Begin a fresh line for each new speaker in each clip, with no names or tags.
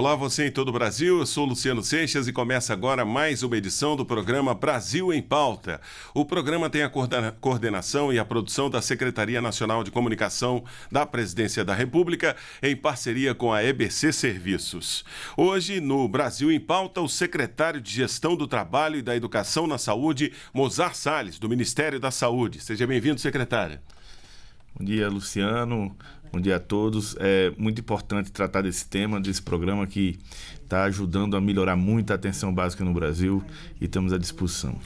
Olá, você em todo o Brasil. Eu sou Luciano Seixas e começa agora mais uma edição do programa Brasil em Pauta. O programa tem a coordenação e a produção da Secretaria Nacional de Comunicação da Presidência da República, em parceria com a EBC Serviços. Hoje, no Brasil em Pauta, o secretário de Gestão do Trabalho e da Educação na Saúde, Mozar Salles, do Ministério da Saúde. Seja
bem-vindo, secretário. Bom dia, Luciano. Bom dia a todos. É muito importante tratar desse tema, desse programa que está ajudando a melhorar muito a atenção básica no Brasil e estamos à disposição.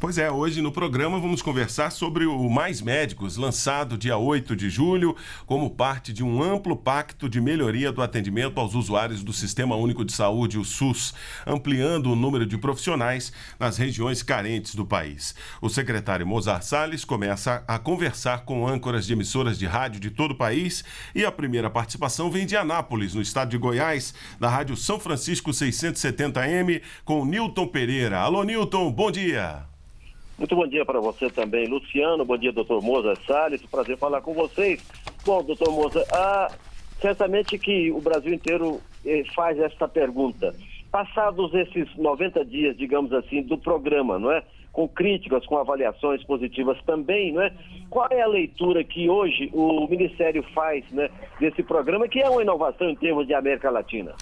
Pois é, hoje no programa vamos conversar sobre o
Mais Médicos, lançado dia 8 de julho, como parte de um amplo pacto de melhoria do atendimento aos usuários do Sistema Único de Saúde, o SUS, ampliando o número de profissionais nas regiões carentes do país. O secretário Mozart Salles começa a conversar com âncoras de emissoras de rádio de todo o país e a primeira participação vem de Anápolis, no estado de Goiás, da Rádio São Francisco 670M, com Nilton Pereira. Alô,
Nilton, bom dia. Muito bom dia para você também, Luciano. Bom dia, doutor Moza Salles. Prazer falar com vocês. Bom, doutor Moza, ah, certamente que o Brasil inteiro eh, faz esta pergunta. Passados esses 90 dias, digamos assim, do programa, não é? Com críticas, com avaliações positivas também, não é? Qual é a leitura que hoje o Ministério faz né, desse programa, que é uma inovação em termos de América Latina?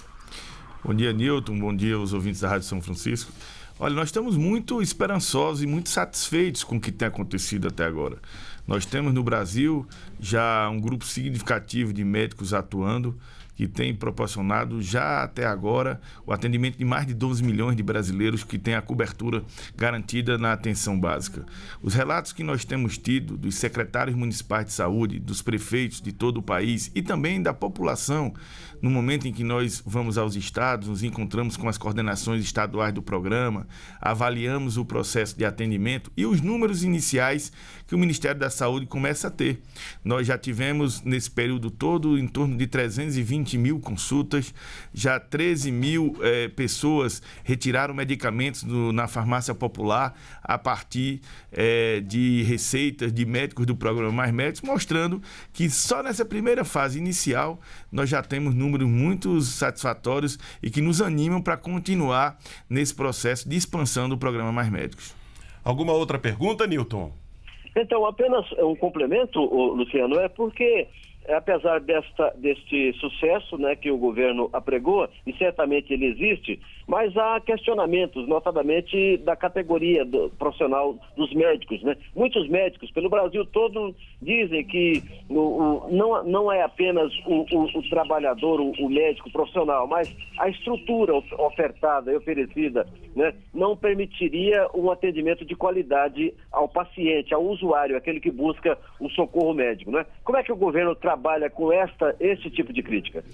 Bom dia, Nilton. Bom dia aos ouvintes da Rádio São Francisco. Olha, nós estamos muito esperançosos e muito satisfeitos com o que tem acontecido até agora. Nós temos no Brasil já um grupo significativo de médicos atuando que tem proporcionado já até agora o atendimento de mais de 12 milhões de brasileiros que têm a cobertura garantida na atenção básica. Os relatos que nós temos tido dos secretários municipais de saúde, dos prefeitos de todo o país e também da população, no momento em que nós vamos aos estados, nos encontramos com as coordenações estaduais do programa, avaliamos o processo de atendimento e os números iniciais que o Ministério da Saúde começa a ter. Nós já tivemos, nesse período todo, em torno de 320 mil consultas, já 13 mil é, pessoas retiraram medicamentos do, na farmácia popular a partir é, de receitas de médicos do programa Mais Médicos, mostrando que só nessa primeira fase inicial nós já temos números muito satisfatórios e que nos animam para continuar nesse processo de expansão do programa Mais Médicos. Alguma outra pergunta, Newton?
Então, apenas um complemento, Luciano, é porque eh, apesar desta, deste sucesso né, que o governo apregou, e certamente ele existe, mas há questionamentos, notadamente da categoria do, profissional dos médicos. Né? Muitos médicos pelo Brasil todo dizem que o, o, não, não é apenas o, o trabalhador, o, médico profissional, mas a estrutura ofertada e oferecida né, não permitiria um atendimento de qualidade ao paciente, ao usuário, aquele que busca o socorro médico. Né? Como é que o governo trabalha com esta, esse tipo de crítica?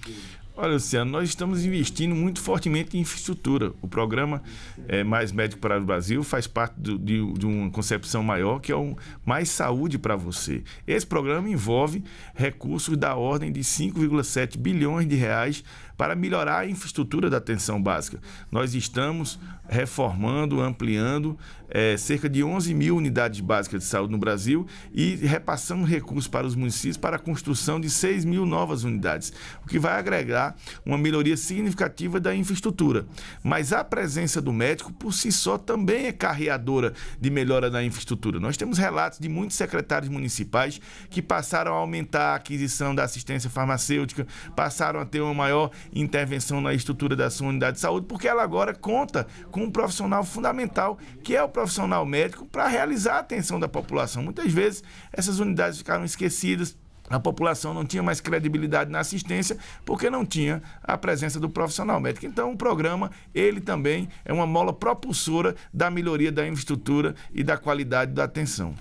Olha, Luciano, nós estamos investindo muito fortemente em infraestrutura. O programa é, Mais Médico para o Brasil faz parte do, de, de, uma concepção maior que é o Mais Saúde para Você. Esse programa envolve recursos da ordem de 5,7 bilhões de reais para melhorar a infraestrutura da atenção básica. Nós estamos reformando, ampliando é, cerca de 11 mil unidades básicas de saúde no Brasil e repassando recursos para os municípios para a construção de 6 mil novas unidades, o que vai agregar uma melhoria significativa da infraestrutura. Mas a presença do médico, por si só, também é carreadora de melhora da infraestrutura. Nós temos relatos de muitos secretários municipais que passaram a aumentar a aquisição da assistência farmacêutica, passaram a ter uma maior intervenção na estrutura da sua unidade de saúde, porque ela agora conta com um profissional fundamental, que é o profissional médico, para realizar a atenção da população. Muitas vezes essas unidades ficaram esquecidas, a população não tinha mais credibilidade na assistência porque não tinha a presença do profissional médico. Então, o programa, ele também é uma mola propulsora da melhoria da infraestrutura e da qualidade da atenção.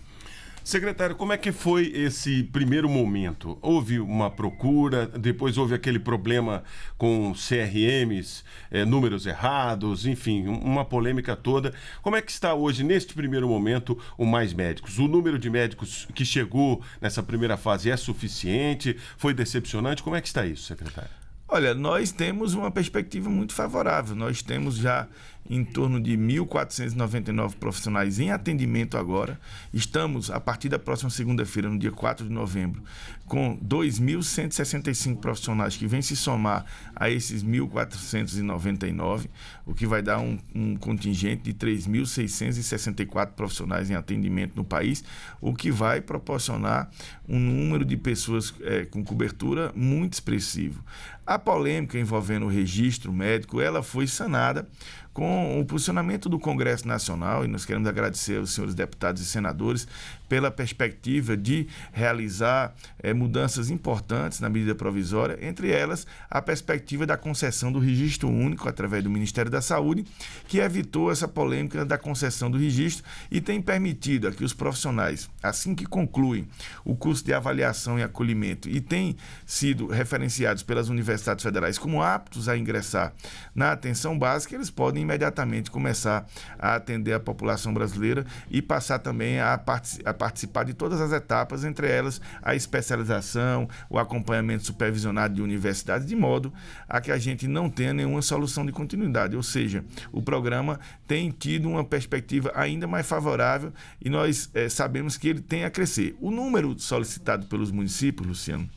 Secretário,
como é que foi esse primeiro momento? Houve uma procura, depois houve aquele problema com CRMs, é, eh, números errados, enfim, uma polêmica toda. Como é que está hoje, neste primeiro momento, o Mais Médicos? O número de médicos que chegou nessa primeira fase é suficiente? Foi decepcionante? Como é que está isso, secretário?
Olha, nós temos uma perspectiva muito favorável. Nós temos já em torno de 1.499 profissionais em atendimento agora. Estamos, a partir da próxima segunda-feira, no dia 4 de novembro, com 2.165 profissionais que vêm se somar a esses 1.499, o que vai dar um, um contingente de 3.664 profissionais em atendimento no país, o que vai proporcionar um número de pessoas é, com cobertura muito expressivo. A polêmica envolvendo o registro médico, ela foi sanada com o posicionamento do Congresso Nacional, e nós queremos agradecer aos senhores deputados e senadores pela perspectiva de realizar é, mudanças importantes na medida provisória, entre elas a perspectiva da concessão do registro único através do Ministério da Saúde, que evitou essa polêmica da concessão do registro e tem permitido a que os profissionais, assim que concluem o curso de avaliação e acolhimento e têm sido referenciados pelas universidades federais como aptos a ingressar na atenção básica, eles podem imediatamente começar a atender a população brasileira e passar também a, participar a participar de todas as etapas, entre elas a especialização, o acompanhamento supervisionado de universidades, de modo a que a gente não tenha nenhuma solução de continuidade. Ou seja, o programa tem tido uma perspectiva ainda mais favorável e nós é, sabemos que ele tem a crescer. O número solicitado pelos municípios, Luciano,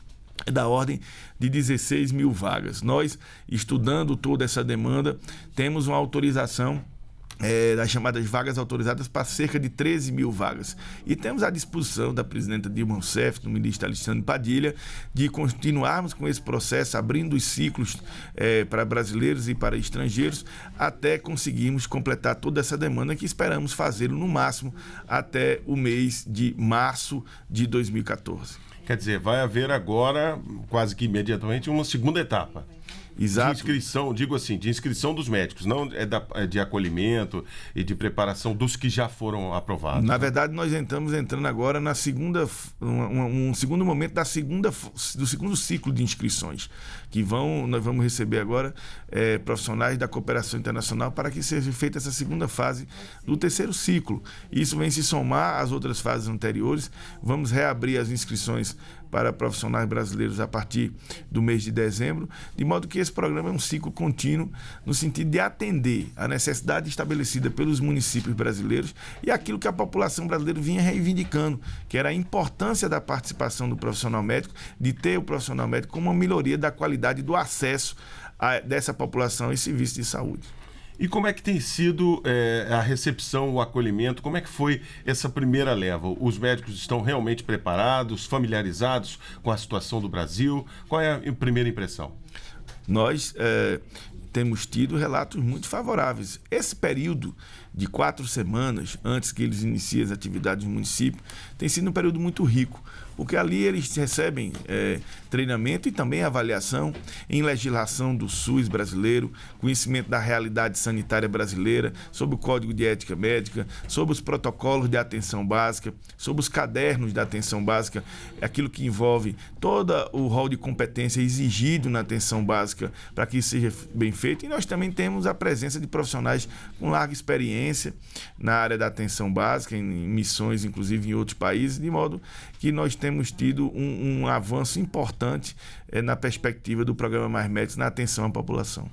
é da ordem de 16 mil vagas. Nós, estudando toda essa demanda, temos uma autorização é, das chamadas vagas autorizadas para cerca de 13 mil vagas. E temos a disposição da presidenta Dilma Rousseff, do ministro Alexandre Padilha, de continuarmos com esse processo, abrindo os ciclos é, para brasileiros e para estrangeiros, até conseguirmos completar toda essa demanda que esperamos fazê-lo no máximo até o mês de março de 2014. Quer dizer, vai haver agora, quase que imediatamente, uma segunda
etapa. Exato. de inscrição, digo assim, de inscrição dos médicos, não é, da, é, de acolhimento e de preparação dos que já foram aprovados. Na né?
verdade, nós estamos entrando agora na segunda, um, um, segundo momento da segunda, do segundo ciclo de inscrições, que vão, nós vamos receber agora é, profissionais da cooperação internacional para que seja feita essa segunda fase do terceiro ciclo. Isso vem se somar às outras fases anteriores. Vamos reabrir as inscrições para profissionais brasileiros a partir do mês de dezembro, de modo que esse programa é um ciclo contínuo no sentido de atender a necessidade estabelecida pelos municípios brasileiros e aquilo que a população brasileira vinha reivindicando, que era a importância da participação do profissional médico, de ter o profissional médico como uma melhoria da qualidade do acesso a, dessa população e serviço de saúde. E como é que tem sido
é, a recepção, o acolhimento? Como é que foi essa primeira leva? Os médicos estão realmente preparados, familiarizados com a situação do Brasil? Qual é a primeira impressão?
Nós é, temos tido relatos muito favoráveis. Esse período de quatro semanas antes que eles iniciem as atividades no município tem sido um período muito rico porque ali eles recebem é, treinamento e também avaliação em legislação do SUS brasileiro, conhecimento da realidade sanitária brasileira, sobre o Código de Ética Médica, sobre os protocolos de atenção básica, sobre os cadernos da atenção básica, aquilo que envolve todo o rol de competência exigido na atenção básica para que isso seja bem feito. E nós também temos a presença de profissionais com larga experiência na área da atenção básica, em missões, inclusive em outros países, de modo que nós temos tido um, um avanço importante é, na perspectiva do programa Mais Médicos na atenção à população.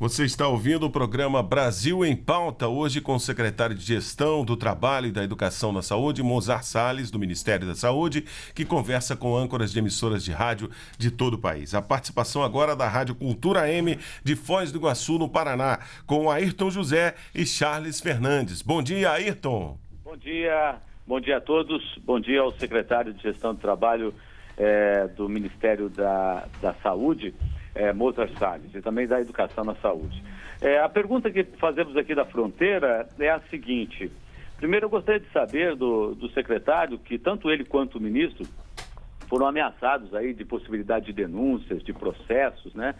Você está ouvindo o programa Brasil em Pauta, hoje com o secretário de Gestão do Trabalho e da Educação na Saúde, Mozart Salles, do Ministério da Saúde, que conversa com âncoras de emissoras de rádio de todo o país. A participação agora da Rádio Cultura M de Foz do Iguaçu, no Paraná, com Ayrton José e Charles Fernandes. Bom dia, Ayrton.
Bom dia, Bom dia a todos, bom dia ao secretário de Gestão do Trabalho eh, do Ministério da, da Saúde, é, Mozart Salles, e também da Educação na Saúde. Eh, a pergunta que fazemos aqui da fronteira é a seguinte. Primeiro, eu gostaria de saber do, do secretário que tanto ele quanto o ministro foram ameaçados aí de possibilidade de denúncias, de processos, né?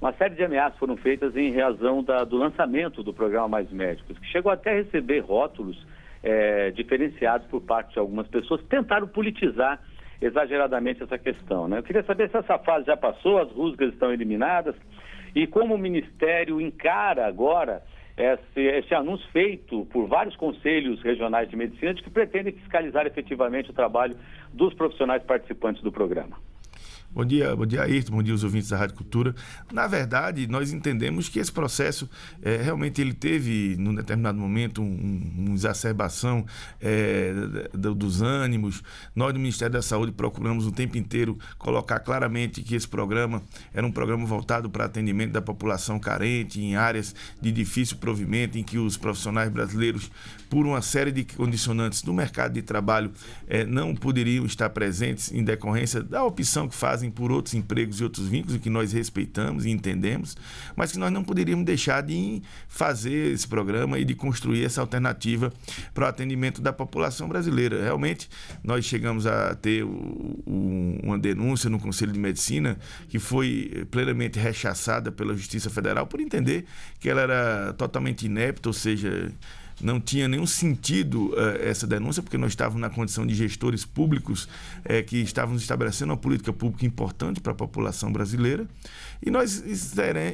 Uma série de ameaças foram feitas em razão da, do lançamento do programa Mais Médicos, que chegou até a receber rótulos é, diferenciados por parte de algumas pessoas, tentaram politizar exageradamente essa questão. Né? Eu queria saber se essa fase já passou, as rusgas estão eliminadas e como o Ministério encara agora esse, esse, anúncio feito por vários conselhos regionais de medicina de que pretendem fiscalizar efetivamente o trabalho dos profissionais participantes do programa.
Bom dia, bom dia, Ayrton. Bom dia, os ouvintes da Rádio Cultura. Na verdade, nós entendemos que esse processo é, realmente ele teve, num determinado momento, um, uma exacerbação é, do, dos ânimos. Nós, do Ministério da Saúde, procuramos o tempo inteiro colocar claramente que esse programa era um programa voltado para atendimento da população carente, em áreas de difícil provimento, em que os profissionais brasileiros, por uma série de condicionantes do mercado de trabalho, é, não poderiam estar presentes em decorrência da opção que fazem fazem por outros empregos e outros vínculos, que nós respeitamos e entendemos, mas que nós não poderíamos deixar de fazer esse programa e de construir essa alternativa para o atendimento da população brasileira. Realmente, nós chegamos a ter uma denúncia no Conselho de Medicina que foi plenamente rechaçada pela Justiça Federal por entender que ela era totalmente inepta, ou seja, não tinha nenhum sentido uh, essa denúncia, porque nós estávamos na condição de gestores públicos uh, que estávamos estabelecendo uma política pública importante para a população brasileira. E nós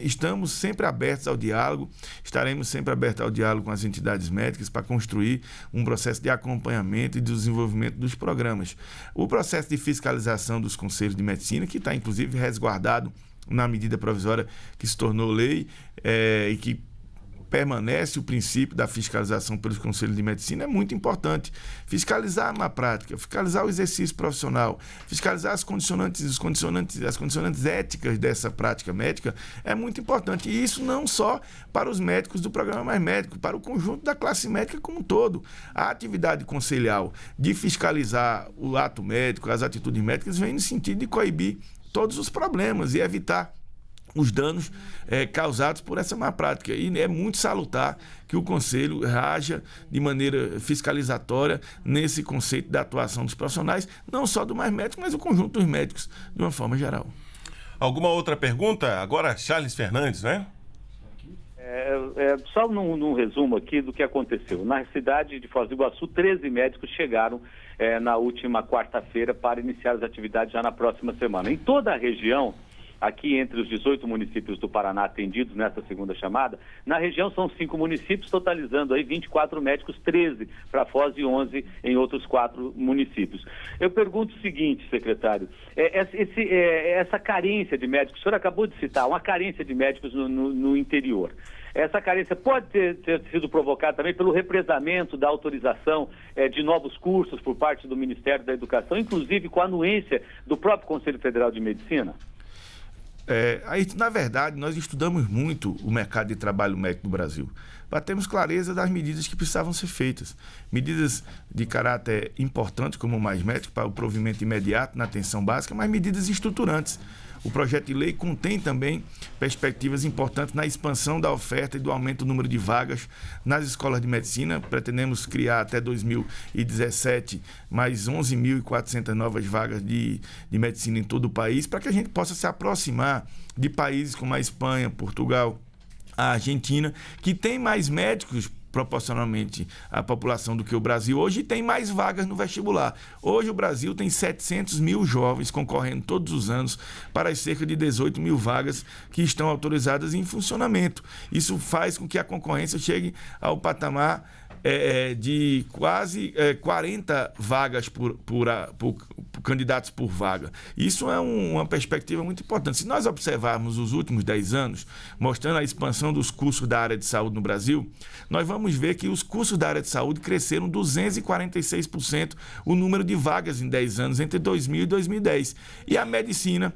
estamos sempre abertos ao diálogo, estaremos sempre abertos ao diálogo com as entidades médicas para construir um processo de acompanhamento e de desenvolvimento dos programas. O processo de fiscalização dos conselhos de medicina, que está inclusive resguardado na medida provisória que se tornou lei é, e que permanece o princípio da fiscalização pelos conselhos de medicina é muito importante. Fiscalizar na prática, fiscalizar o exercício profissional, fiscalizar as condicionantes, os condicionantes, as condicionantes éticas dessa prática médica é muito importante. E isso não só para os médicos do programa Mais Médico, para o conjunto da classe médica como um todo. A atividade conselhal de fiscalizar o ato médico, as atitudes médicas, vem no sentido de coibir todos os problemas e evitar os danos é, causados por essa má prática. E é muito salutar que o Conselho haja de maneira fiscalizatória nesse conceito da atuação dos profissionais, não só do mais médico, mas o conjunto dos médicos de uma forma geral. Alguma outra pergunta?
Agora, Charles Fernandes, né?
É, é, só num, num, resumo aqui do que aconteceu. Na cidade de Foz do Iguaçu, 13 médicos chegaram é, na última quarta-feira para iniciar as atividades já na próxima semana. Em toda a região, aqui entre os 18 municípios do Paraná atendidos nessa segunda chamada. Na região são cinco municípios, totalizando aí 24 médicos, 13 para Foz e 11 em outros quatro municípios. Eu pergunto o seguinte, secretário, é, esse, é, essa carência de médicos, o senhor acabou de citar, uma carência de médicos no, no, no interior. Essa carência pode ter, ter, sido provocada também pelo represamento da autorização é, de novos cursos por parte do Ministério da Educação, inclusive com a anuência do próprio Conselho Federal de Medicina?
É, aí, na verdade, nós estudamos muito o mercado de trabalho médico no Brasil para termos clareza das medidas que precisavam ser feitas. Medidas de caráter importante, como o mais médico, para o provimento imediato na atenção básica, mas medidas estruturantes o projeto de lei contém também perspectivas importantes na expansão da oferta e do aumento do número de vagas nas escolas de medicina. Pretendemos criar até 2017 mais 11.400 novas vagas de, de medicina em todo o país, para que a gente possa se aproximar de países como a Espanha, Portugal, a Argentina, que tem mais médicos proporcionalmente à população do que o Brasil hoje, tem mais vagas no vestibular. Hoje o Brasil tem 700 mil jovens concorrendo todos os anos para as cerca de 18 mil vagas que estão autorizadas em funcionamento. Isso faz com que a concorrência chegue ao patamar é, é, de quase é, 40 vagas por, por, por, por, candidatos por vaga. Isso é um, uma perspectiva muito importante. Se nós observarmos os últimos 10 anos, mostrando a expansão dos cursos da área de saúde no Brasil, nós vamos ver que os cursos da área de saúde cresceram 246% o número de vagas em 10 anos, entre 2000 e 2010. E a medicina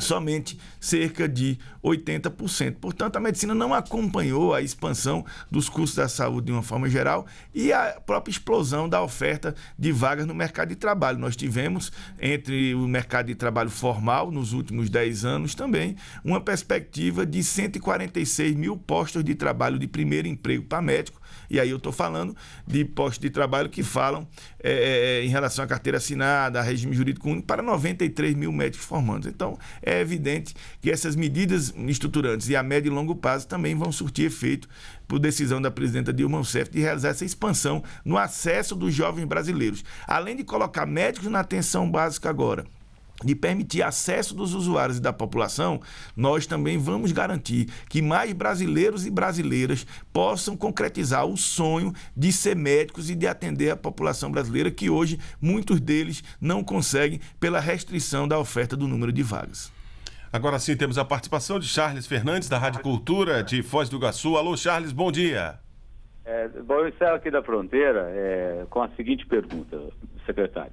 somente cerca de 80%. Portanto, a medicina não acompanhou a expansão dos custos da saúde de uma forma geral e a própria explosão da oferta de vagas no mercado de trabalho. Nós tivemos entre o mercado de trabalho formal nos últimos 10 anos também uma perspectiva de 146 mil postos de trabalho de primeiro emprego para médico e aí eu estou falando de postos de trabalho que falam é, em relação à carteira assinada, a regime jurídico único, para 93 mil médicos formandos. Então, é evidente que essas medidas estruturantes e a médio e longo prazo também vão surtir efeito por decisão da presidenta Dilma Rousseff de realizar essa expansão no acesso dos jovens brasileiros. Além de colocar médicos na atenção básica agora, de permitir acesso dos usuários e da população, nós também vamos garantir que mais brasileiros e brasileiras possam concretizar o sonho de ser médicos e de atender a população brasileira, que hoje muitos deles não conseguem pela restrição da oferta do número de vagas. Agora sim, temos a participação
de Charles Fernandes, da Rádio Cultura de Foz do Iguaçu. Alô, Charles, bom dia.
É, bom, eu saio aqui da fronteira é, com a seguinte pergunta, secretário.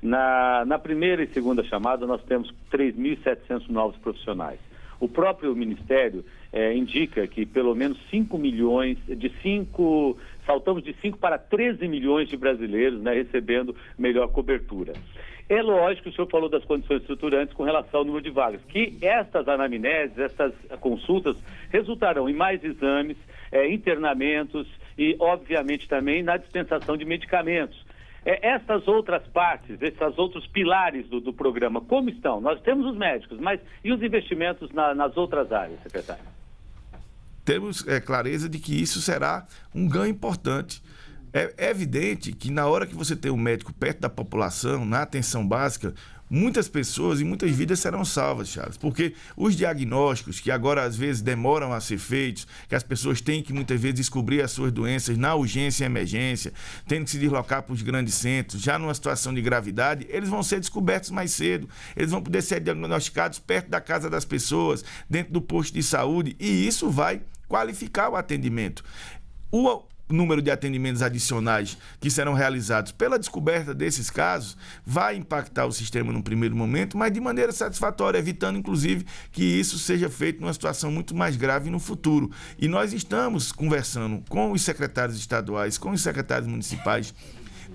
Na, na primeira e segunda chamada, nós temos 3.700 novos profissionais. O próprio Ministério é, indica que pelo menos 5 milhões, de 5, saltamos de 5 para 13 milhões de brasileiros né, recebendo melhor cobertura. É lógico que o senhor falou das condições estruturantes com relação ao número de vagas, que estas anamneses, estas consultas, resultarão em mais exames, é, internamentos e, obviamente, também na dispensação de medicamentos. É, essas outras partes, esses outros pilares do, do, programa, como estão? Nós temos os médicos, mas e os investimentos na, nas outras áreas, secretário?
Temos é, clareza de que isso será um ganho importante. É, é evidente que na hora que você tem um médico perto da população, na atenção básica, muitas pessoas e muitas vidas serão salvas, Charles, porque os diagnósticos que agora às vezes demoram a ser feitos, que as pessoas têm que muitas vezes descobrir as suas doenças na urgência e emergência, tendo que se deslocar para os grandes centros, já numa situação de gravidade, eles vão ser descobertos mais cedo, eles vão poder ser diagnosticados perto da casa das pessoas, dentro do posto de saúde, e isso vai qualificar o atendimento. O número de atendimentos adicionais que serão realizados pela descoberta desses casos vai impactar o sistema num primeiro momento, mas de maneira satisfatória, evitando inclusive que isso seja feito numa situação muito mais grave no futuro. E nós estamos conversando com os secretários estaduais, com os secretários municipais,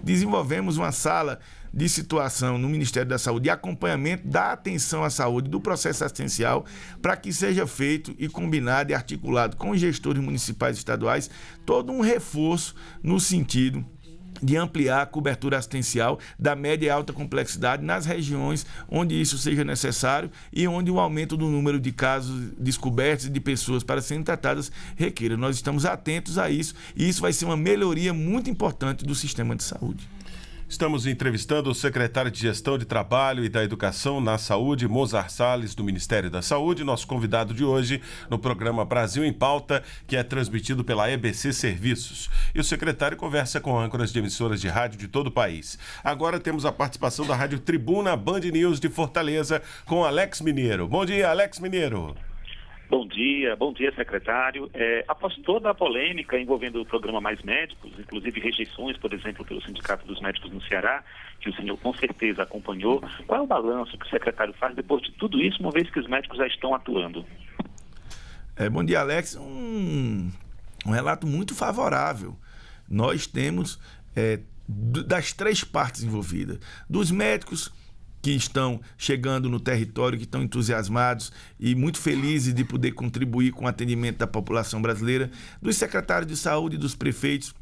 desenvolvemos uma sala de situação no Ministério da Saúde e acompanhamento da atenção à saúde, do processo assistencial, para que seja feito e combinado e articulado com os gestores municipais e estaduais todo um reforço no sentido de ampliar a cobertura assistencial da média e alta complexidade nas regiões onde isso seja necessário e onde o aumento do número de casos descobertos de pessoas para serem tratadas requer. Nós estamos atentos a isso e isso vai ser uma melhoria muito importante do sistema de saúde. Estamos entrevistando o secretário de
Gestão de Trabalho e da Educação na Saúde, Mozart Salles, do Ministério da Saúde, nosso convidado de hoje no programa Brasil em Pauta, que é transmitido pela EBC Serviços. E o secretário conversa com âncoras de emissoras de rádio de todo o país. Agora temos a participação da Rádio Tribuna Band News de Fortaleza com Alex Mineiro. Bom dia, Alex Mineiro.
Bom dia, bom dia, secretário. É, após toda a polêmica envolvendo o programa Mais Médicos, inclusive rejeições, por exemplo, pelo Sindicato dos Médicos no Ceará, que o senhor com certeza acompanhou, qual é o balanço que o secretário faz depois de tudo isso, uma vez que os médicos já estão atuando?
É, bom dia, Alex. Um, um relato muito favorável. Nós temos é, das três partes envolvidas: dos médicos, que estão chegando no território, que estão entusiasmados e muito felizes de poder contribuir com o atendimento da população brasileira, dos secretários de saúde, dos prefeitos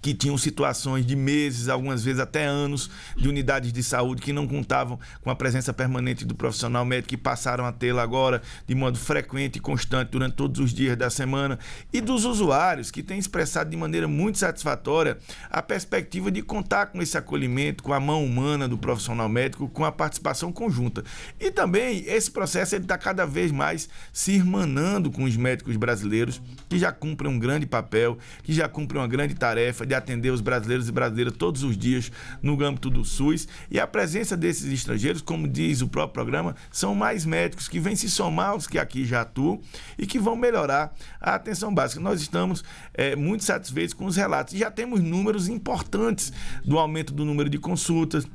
que tinham situações de meses, algumas vezes até anos, de unidades de saúde que não contavam com a presença permanente do profissional médico e passaram a tê-la agora de modo frequente e constante durante todos os dias da semana, e dos usuários que têm expressado de maneira muito satisfatória a perspectiva de contar com esse acolhimento, com a mão humana do profissional médico, com a participação conjunta. E também esse processo está cada vez mais se irmanando com os médicos brasileiros que já cumprem um grande papel, que já cumprem uma grande tarefa tarefa de atender os brasileiros e brasileiras todos os dias no âmbito do SUS. E a presença desses estrangeiros, como diz o próprio programa, são mais médicos que vêm se somar aos que aqui já atuam e que vão melhorar a atenção básica. Nós estamos é, muito satisfeitos com os relatos. Já temos números importantes do aumento do número de consultas,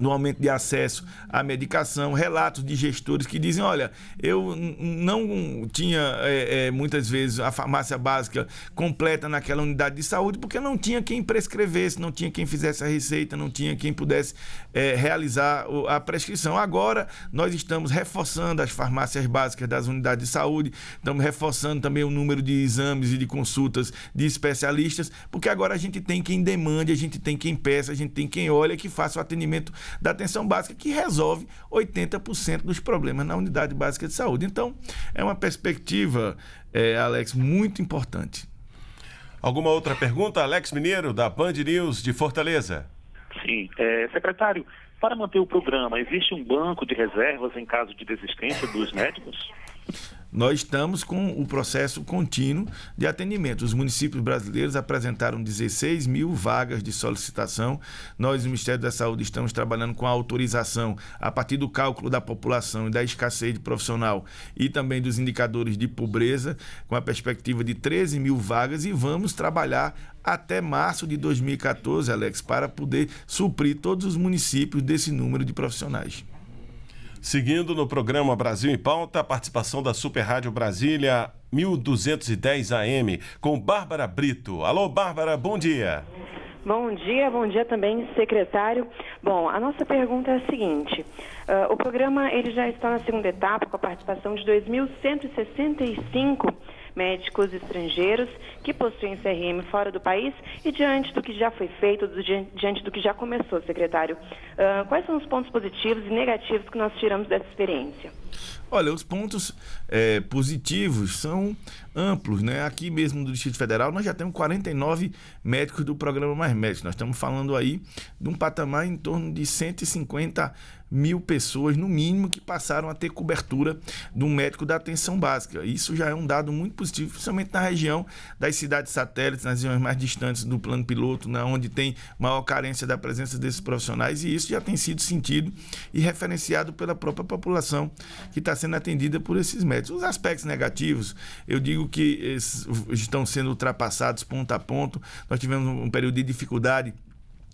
no aumento de acesso à medicação, relatos de gestores que dizem: olha, eu não tinha é, é, muitas vezes a farmácia básica completa naquela unidade de saúde porque não tinha quem prescrevesse, não tinha quem fizesse a receita, não tinha quem pudesse é, realizar a prescrição. Agora nós estamos reforçando as farmácias básicas das unidades de saúde, estamos reforçando também o número de exames e de consultas de especialistas, porque agora a gente tem quem demande, a gente tem quem peça, a gente tem quem olha que faça o atendimento da atenção básica, que resolve 80% dos problemas na unidade básica de saúde. Então, é uma perspectiva, é, Alex, muito importante. Alguma outra pergunta,
Alex Mineiro, da Band News de Fortaleza?
Sim. É, secretário, para manter o programa, existe um banco de reservas em caso de desistência dos médicos?
nós estamos com o processo contínuo de atendimento. Os municípios brasileiros apresentaram 16 mil vagas de solicitação. Nós, no Ministério da Saúde, estamos trabalhando com a autorização a partir do cálculo da população e da escassez de profissional e também dos indicadores de pobreza, com a perspectiva de 13 mil vagas e vamos trabalhar até março de 2014, Alex, para poder suprir todos os municípios desse número de profissionais. Seguindo no programa Brasil em Pauta, a participação da Super Rádio
Brasília 1210 AM com Bárbara Brito. Alô, Bárbara, bom dia.
Bom dia, bom dia também, secretário. Bom, a nossa pergunta é a seguinte: uh, o programa ele já está na segunda etapa com a participação de 2.165 médicos estrangeiros que possuem CRM fora do país e diante do que já foi feito, diante do que já começou, secretário. Uh, quais são os pontos positivos e negativos que nós tiramos dessa experiência?
Olha, os pontos é, positivos são amplos, né? Aqui mesmo do Distrito Federal, nós já temos 49 médicos do programa Mais Médicos. Nós estamos falando aí de um patamar em torno de 150 mil pessoas, no mínimo, que passaram a ter cobertura de um médico da atenção básica. Isso já é um dado muito positivo, principalmente na região das cidades satélites, nas regiões mais distantes do plano piloto, na né, onde tem maior carência da presença desses profissionais, e isso já tem sido sentido e referenciado pela própria população que está sendo atendida por esses médicos. Os aspectos negativos, eu digo que estão sendo ultrapassados ponto a ponto. Nós tivemos um período de dificuldade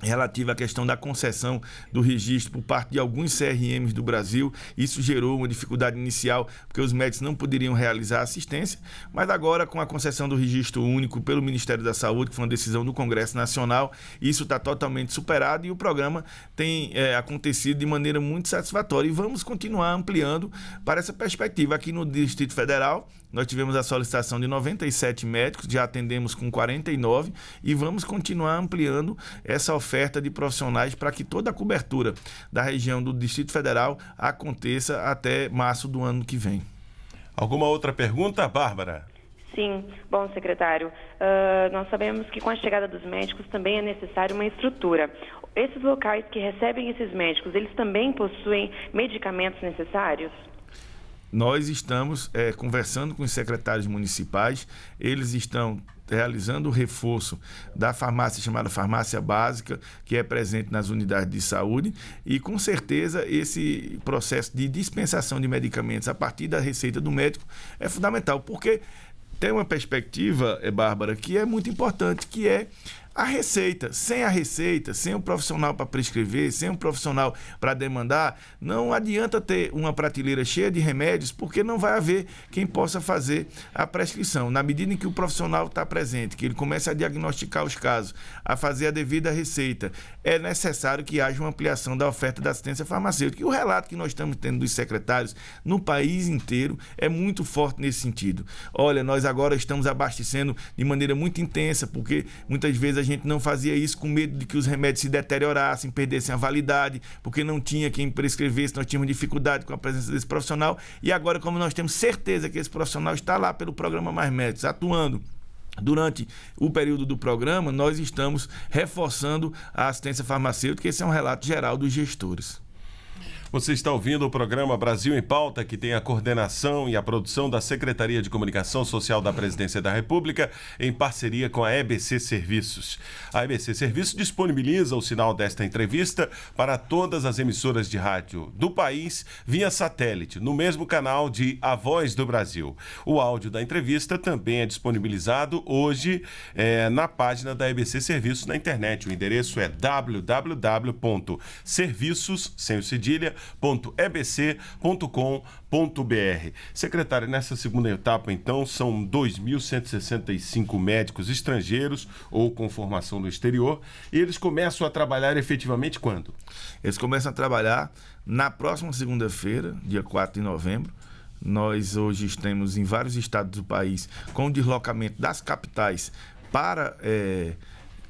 relativa à questão da concessão do registro por parte de alguns CRMs do Brasil. Isso gerou uma dificuldade inicial, porque os médicos não poderiam realizar assistência, mas agora com a concessão do registro único pelo Ministério da Saúde, que foi uma decisão do Congresso Nacional, isso está totalmente superado e o programa tem é, acontecido de maneira muito satisfatória e vamos continuar ampliando para essa perspectiva aqui no Distrito Federal nós tivemos a solicitação de 97 médicos, já atendemos com 49 e vamos continuar ampliando essa oferta de profissionais para que toda a cobertura da região do Distrito Federal aconteça até março do ano que vem. Alguma outra pergunta, Bárbara?
Sim, bom secretário, uh, nós sabemos que com a chegada dos médicos também é necessário uma estrutura. Esses locais que recebem esses médicos, eles também possuem medicamentos necessários?
nós estamos é, conversando com os secretários municipais, eles estão realizando o reforço da farmácia chamada farmácia básica, que é presente nas unidades de saúde, e com certeza esse processo de dispensação de medicamentos a partir da receita do médico é fundamental, porque tem uma perspectiva, é, Bárbara, que é muito importante, que é a receita. Sem a receita, sem um profissional para prescrever, sem um profissional para demandar, não adianta ter uma prateleira cheia de remédios, porque não vai haver quem possa fazer a prescrição. Na medida em que o profissional está presente, que ele começa a diagnosticar os casos, a fazer a devida receita, é necessário que haja uma ampliação da oferta da assistência farmacêutica. E o relato que nós estamos tendo dos secretários no país inteiro é muito forte nesse sentido. Olha, nós agora estamos abastecendo de maneira muito intensa, porque muitas vezes a gente não fazia isso com medo de que os remédios se deteriorassem, perdessem a validade, porque não tinha quem prescrevesse, nós tínhamos dificuldade com a presença desse profissional. E agora, como nós temos certeza que esse profissional está lá pelo programa Mais Médicos, atuando. Durante o período do programa, nós estamos reforçando a assistência farmacêutica. Esse é um relato geral dos gestores.
Você está ouvindo o programa Brasil em Pauta, que tem a coordenação e a produção da Secretaria de Comunicação Social da Presidência da República, em parceria com a EBC Serviços. A EBC Serviços disponibiliza o sinal desta entrevista para todas as emissoras de rádio do país via satélite, no mesmo canal de A Voz do Brasil. O áudio da entrevista também é disponibilizado hoje é, na página da EBC Serviços na internet. O endereço é www.serviços, sem o cedilha, www.ebc.com.br. Secretário, nessa segunda etapa, então, são 2.165 médicos estrangeiros ou com
formação no exterior e eles começam a trabalhar efetivamente quando? Eles começam a trabalhar na próxima segunda-feira, dia 4 de novembro. Nós hoje temos em vários estados do país com deslocamento das capitais para. Eh,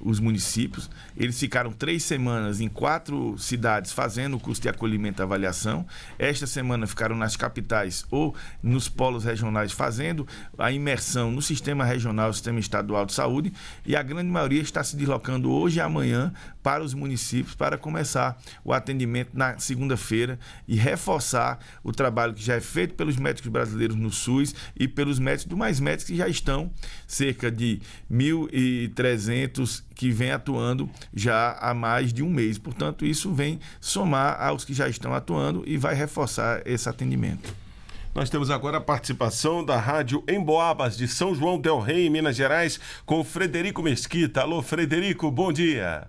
os municípios. Eles ficaram três semanas em quatro cidades fazendo o custo de acolhimento e avaliação. Esta semana ficaram nas capitais ou nos polos regionais fazendo a imersão no sistema regional, sistema estadual de saúde. E a grande maioria está se deslocando hoje e amanhã para os municípios para começar o atendimento na segunda-feira e reforçar o trabalho que já é feito pelos médicos brasileiros no SUS e pelos médicos do Mais Médicos que já estão cerca de 1.300 que vem atuando já há mais de um mês. Portanto, isso vem somar aos que já estão atuando e vai reforçar esse atendimento. Nós temos agora a participação da
Rádio Emboabas de São João del Rei, Minas Gerais, com Frederico Mesquita. Alô, Frederico, bom dia.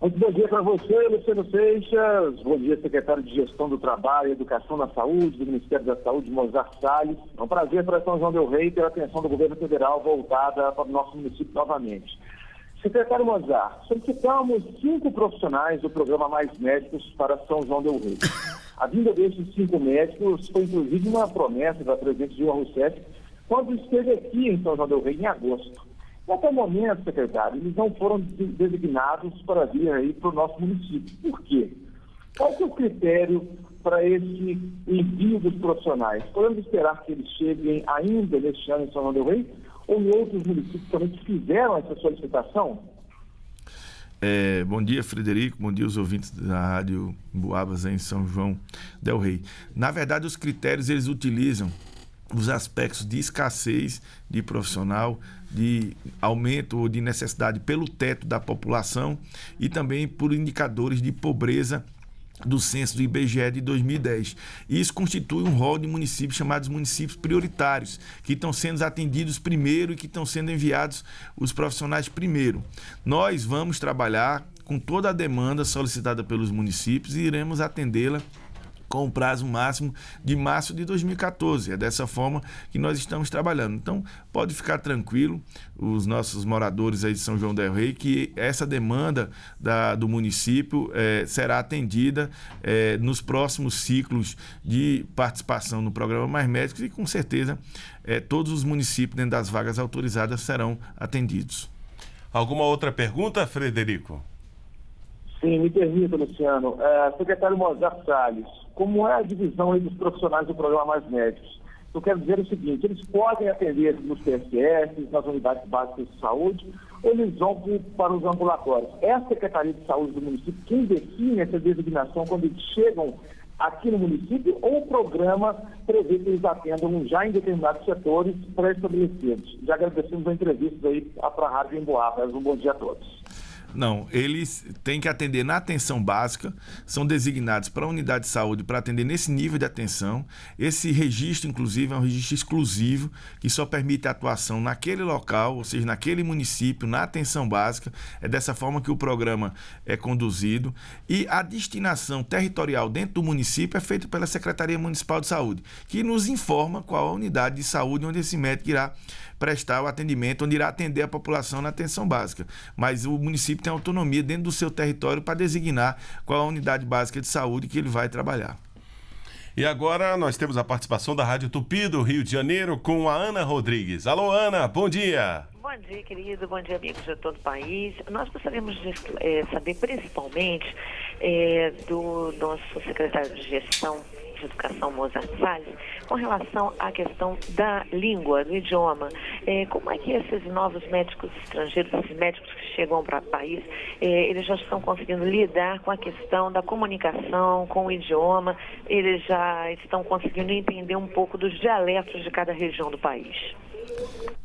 Muito bom dia para você, Luciano Seixas. Bom dia, secretário de Gestão do Trabalho, Educação da Saúde, do Ministério da Saúde, Mozart Salles. É um prazer para São João del Rei ter a atenção do governo federal voltada para o nosso município novamente. Secretário Manzar, solicitamos cinco profissionais do programa Mais Médicos para São João Del Rey. A vinda desses cinco médicos foi inclusive uma promessa da presidente Dilma Rousseff quando esteve aqui em São João Del Rey em agosto. E até o momento, secretário, eles não foram designados para vir aí para o nosso município. Por quê? Qual é o critério para esse envio dos profissionais? Podemos esperar que eles cheguem ainda neste ano em São João Del Rey? ou outros municípios também que fizeram essa solicitação?
É, bom dia, Frederico. Bom dia, os ouvintes da Rádio Boabas em São João Del Rei. Na verdade, os critérios eles utilizam os aspectos de escassez de profissional, de aumento ou de necessidade pelo teto da população e também por indicadores de pobreza do censo do IBGE de 2010. Isso constitui um rol de municípios chamados municípios prioritários, que estão sendo atendidos primeiro e que estão sendo enviados os profissionais primeiro. Nós vamos trabalhar com toda a demanda solicitada pelos municípios e iremos atendê-la com o prazo máximo de março de 2014. É dessa forma que nós estamos trabalhando. Então, pode ficar tranquilo, os nossos moradores aí de São João del Rei, que essa demanda da, do município é, será atendida é, nos próximos ciclos de participação no programa Mais Médicos e, com certeza, é, todos os municípios dentro das vagas autorizadas serão atendidos. Alguma outra pergunta, Frederico?
Sim, me permita, Luciano. É, secretário Mozart Salles, como é a divisão dos profissionais do programa Mais Médicos? Eu quero dizer o seguinte, eles podem atender nos PSS, nas unidades básicas de saúde, ou eles vão para os ambulatórios. É a Secretaria de Saúde do município quem define essa designação quando eles chegam aqui no município ou o programa prevê que eles atendam já em determinados setores pré-estabelecidos. Já agradecemos a entrevista aí para a Rádio Emboabas. Um bom dia a todos.
Não, eles têm que atender na atenção básica, são designados para a unidade de saúde para atender nesse nível de atenção. Esse registro, inclusive, é um registro exclusivo que só permite a atuação naquele local, ou seja, naquele município, na atenção básica. É dessa forma que o programa é conduzido. E a destinação territorial dentro do município é feita pela Secretaria Municipal de Saúde, que nos informa qual a unidade de saúde onde esse médico irá prestar o atendimento, onde irá atender a população na atenção básica. Mas o município tem autonomia dentro do seu território para designar qual a unidade básica de saúde que ele vai trabalhar.
E agora nós temos
a participação da Rádio
Tupi do Rio de Janeiro com a Ana Rodrigues. Alô, Ana, bom dia.
Bom dia, querido. Bom dia, amigos de todo o
país. Nós gostaríamos de é, saber principalmente é, do nosso secretário de gestão de Educação Mozart Salles com relação à questão da língua, do idioma. É, como é que esses novos médicos estrangeiros, esses médicos que chegam para o país, é, eles já estão conseguindo lidar com a questão da comunicação, com o idioma, eles já estão conseguindo entender um pouco dos dialetos de cada região do país?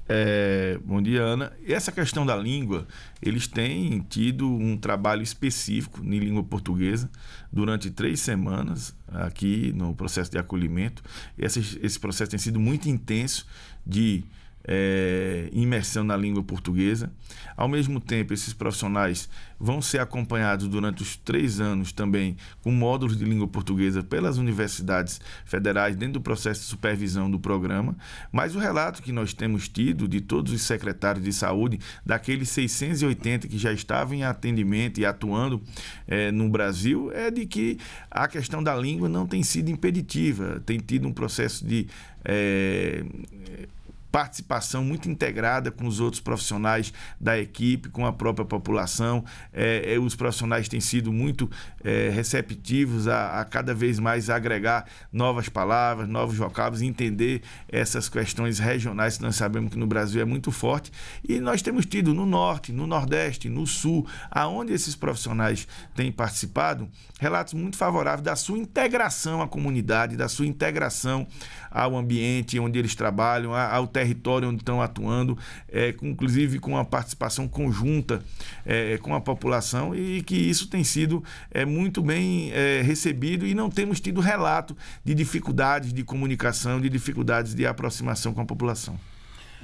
É, bom dia, Ana. essa questão da língua, eles têm tido um trabalho específico em língua portuguesa durante três semanas aqui no processo de acolhimento. Esse, esse processo tem sido muito intenso de é, imersão na língua portuguesa. Ao mesmo tempo, esses profissionais vão ser acompanhados durante os três anos também com módulos de língua portuguesa pelas universidades federais dentro do processo de supervisão do programa. Mas o relato que nós temos tido de todos os secretários de saúde, daqueles 680 que já estavam em atendimento e atuando é, no Brasil, é de que a questão da língua não tem sido impeditiva, tem tido um processo de. É, participação muito integrada com os outros profissionais da equipe, com a própria população. É, é, os profissionais têm sido muito é, receptivos a, a, cada vez mais agregar novas palavras, novos vocábulos, entender essas questões regionais que nós sabemos que no Brasil é muito forte. E nós temos tido no Norte, no Nordeste, no Sul, aonde esses profissionais têm participado, relatos muito favoráveis da sua integração à comunidade, da sua integração ao ambiente onde eles trabalham, ao território onde estão atuando, é, inclusive com a participação conjunta é, com a população e que isso tem sido é, muito bem é, recebido e não temos tido relato de dificuldades de comunicação, de dificuldades de aproximação com a população.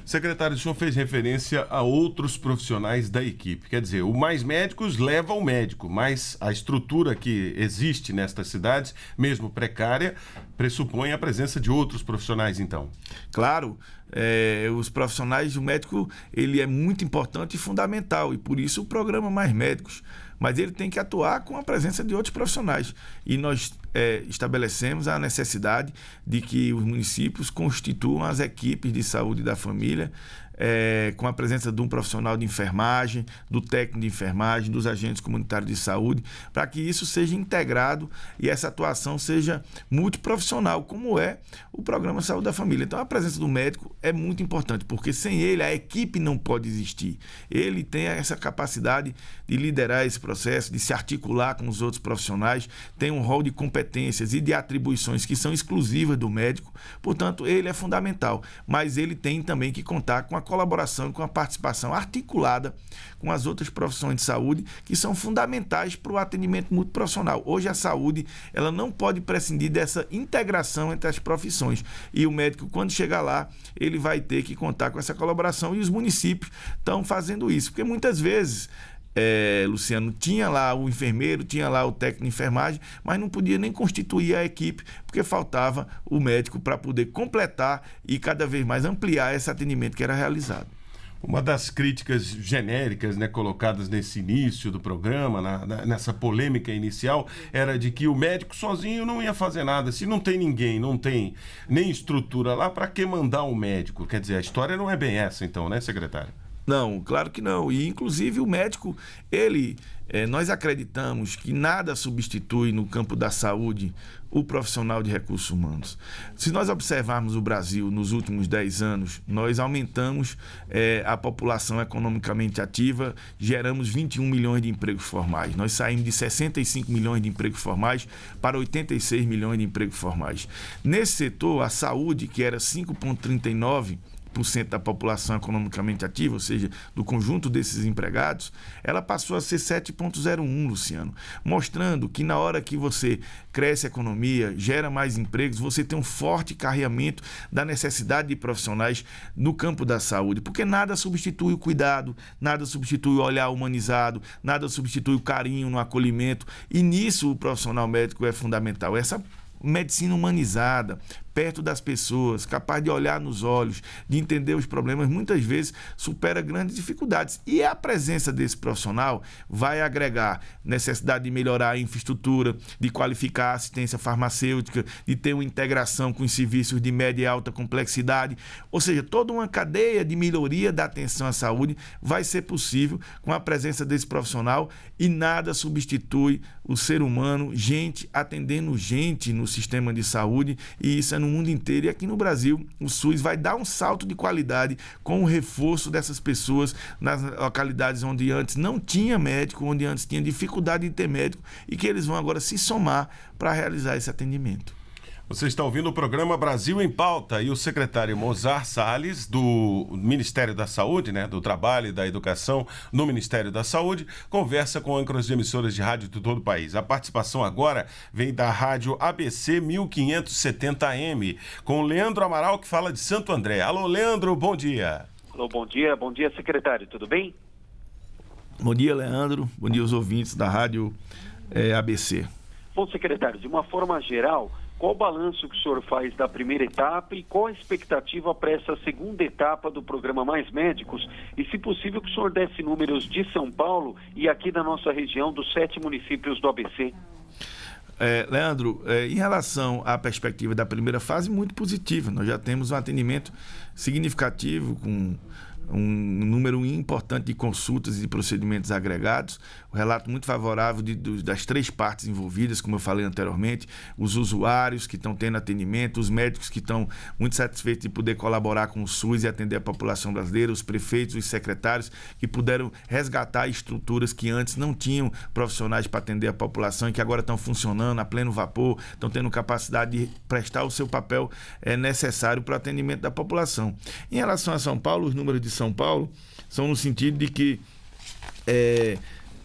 Secretário, o senhor fez referência a outros profissionais da
equipe. Quer dizer, o mais médicos leva o médico, mas a estrutura que existe nestas
cidades, mesmo precária, pressupõe a presença de outros profissionais, então. Claro, é, os profissionais, o médico, ele é muito importante e fundamental, e por isso o programa Mais Médicos. Mas ele tem que atuar com a presença de outros profissionais. E nós é, estabelecemos a necessidade de que os municípios constituam as equipes de saúde da família é, com a presença de um profissional de enfermagem, do técnico de enfermagem, dos agentes comunitários de saúde, para que isso seja integrado e essa atuação seja multiprofissional, como é o programa Saúde da Família. Então, a presença do médico é muito importante, porque sem ele a equipe não pode existir. Ele tem essa capacidade de liderar esse processo, de se articular com os outros profissionais, tem um rol de competências e de atribuições que são exclusivas do médico, portanto, ele é fundamental, mas ele tem também que contar com a colaboração, com a participação articulada com as outras profissões de saúde que são fundamentais para o atendimento multiprofissional. Hoje a saúde ela não pode prescindir dessa integração entre as profissões e o médico quando chegar lá ele vai ter que contar com essa colaboração e os municípios estão fazendo isso porque muitas vezes é, Luciano, tinha lá o enfermeiro, tinha lá o técnico de enfermagem, mas não podia nem constituir a equipe, porque faltava o médico para poder completar e cada vez mais ampliar esse atendimento que era realizado. Uma das críticas genéricas né,
colocadas nesse início do programa, na, na, nessa polêmica inicial, era de que o médico sozinho não ia fazer nada. Se não tem ninguém, não tem nem estrutura lá, para que mandar
um médico? Quer dizer, a história não é bem essa, então, né, secretário? Não, claro que não. E inclusive o médico, ele, é, nós acreditamos que nada substitui no campo da saúde o profissional de recursos humanos. Se nós observarmos o Brasil nos últimos 10 anos, nós aumentamos é, a população economicamente ativa, geramos 21 milhões de empregos formais. Nós saímos de 65 milhões de empregos formais para 86 milhões de empregos formais. Nesse setor, a saúde, que era 5,39 da população economicamente ativa, ou seja, do conjunto desses empregados, ela passou a ser 7,01, Luciano, mostrando que na hora que você cresce a economia, gera mais empregos, você tem um forte carreamento da necessidade de profissionais no campo da saúde, porque nada substitui o cuidado, nada substitui o olhar humanizado, nada substitui o carinho no acolhimento, e nisso o profissional médico é fundamental. Essa medicina humanizada, perto das pessoas, capaz de olhar nos olhos, de entender os problemas, muitas vezes supera grandes dificuldades. E a presença desse profissional vai agregar necessidade de melhorar a infraestrutura, de qualificar a assistência farmacêutica, de ter uma integração com os serviços de média e alta complexidade. Ou seja, toda uma cadeia de melhoria da atenção à saúde vai ser possível com a presença desse profissional e nada substitui o ser humano, gente atendendo gente no sistema de saúde, e isso é no mundo inteiro e aqui no Brasil o SUS vai dar um salto de qualidade com o reforço dessas pessoas nas localidades onde antes não tinha médico, onde antes tinha dificuldade de ter médico e que eles vão agora se somar para realizar esse atendimento. Você está ouvindo o programa Brasil em Pauta e o secretário
Mozart Salles, do Ministério da Saúde, né, do Trabalho e da Educação no Ministério da Saúde, conversa com âncoras de emissoras de rádio de todo o país. A participação agora vem da rádio ABC 1570M, com Leandro Amaral, que fala de Santo
André. Alô, Leandro, bom dia.
Alô, bom dia. Bom dia, secretário, tudo bem?
Bom dia, Leandro. Bom dia, os ouvintes da rádio é, eh, ABC.
Bom, secretário, de uma forma geral qual o balanço que o senhor faz da primeira etapa e qual a expectativa para essa segunda etapa do programa Mais Médicos? E, se possível, que o senhor desse números de São Paulo e aqui da nossa região, dos sete municípios do ABC.
É, Leandro, é, em relação à perspectiva da primeira fase, muito positiva. Nós já temos um atendimento significativo com um número importante de consultas e procedimentos agregados, um relato muito favorável de, de, das três partes envolvidas, como eu falei anteriormente, os usuários que estão tendo atendimento, os médicos que estão muito satisfeitos de poder colaborar com o SUS e atender a população brasileira, os prefeitos, os secretários que puderam resgatar estruturas que antes não tinham profissionais para atender a população e que agora estão funcionando a pleno vapor, estão tendo capacidade de prestar o seu papel é, necessário para o atendimento da população. Em relação a São Paulo, os números de são Paulo são no sentido de que é,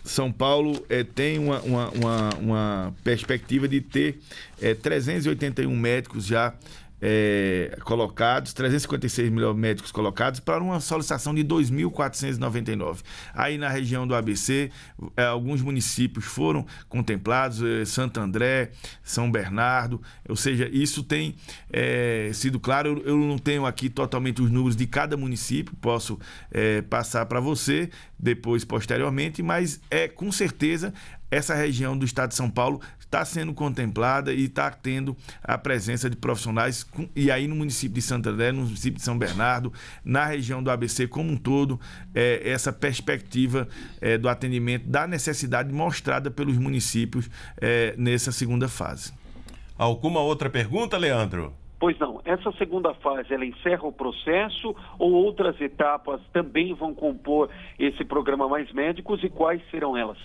São Paulo é, tem uma, uma, uma, uma, perspectiva de ter 381 é, médicos já é, colocados, 356 mil médicos colocados, para uma solicitação de 2.499. Aí na região do ABC, é, alguns municípios foram contemplados, é, Santo André, São Bernardo, ou seja, isso tem é, sido claro. Eu, eu, não tenho aqui totalmente os números de cada município, posso é, passar para você depois, posteriormente, mas é com certeza essa região do estado de São Paulo está sendo contemplada e está tendo a presença de profissionais, com, e aí no município de Santander, no município de São Bernardo, na região do ABC como um todo, é, essa perspectiva é, do atendimento, da necessidade mostrada pelos municípios é, nessa segunda fase. Alguma outra pergunta, Leandro?
Pois não, essa segunda fase ela encerra o processo ou outras etapas também vão compor esse programa Mais Médicos e quais serão elas?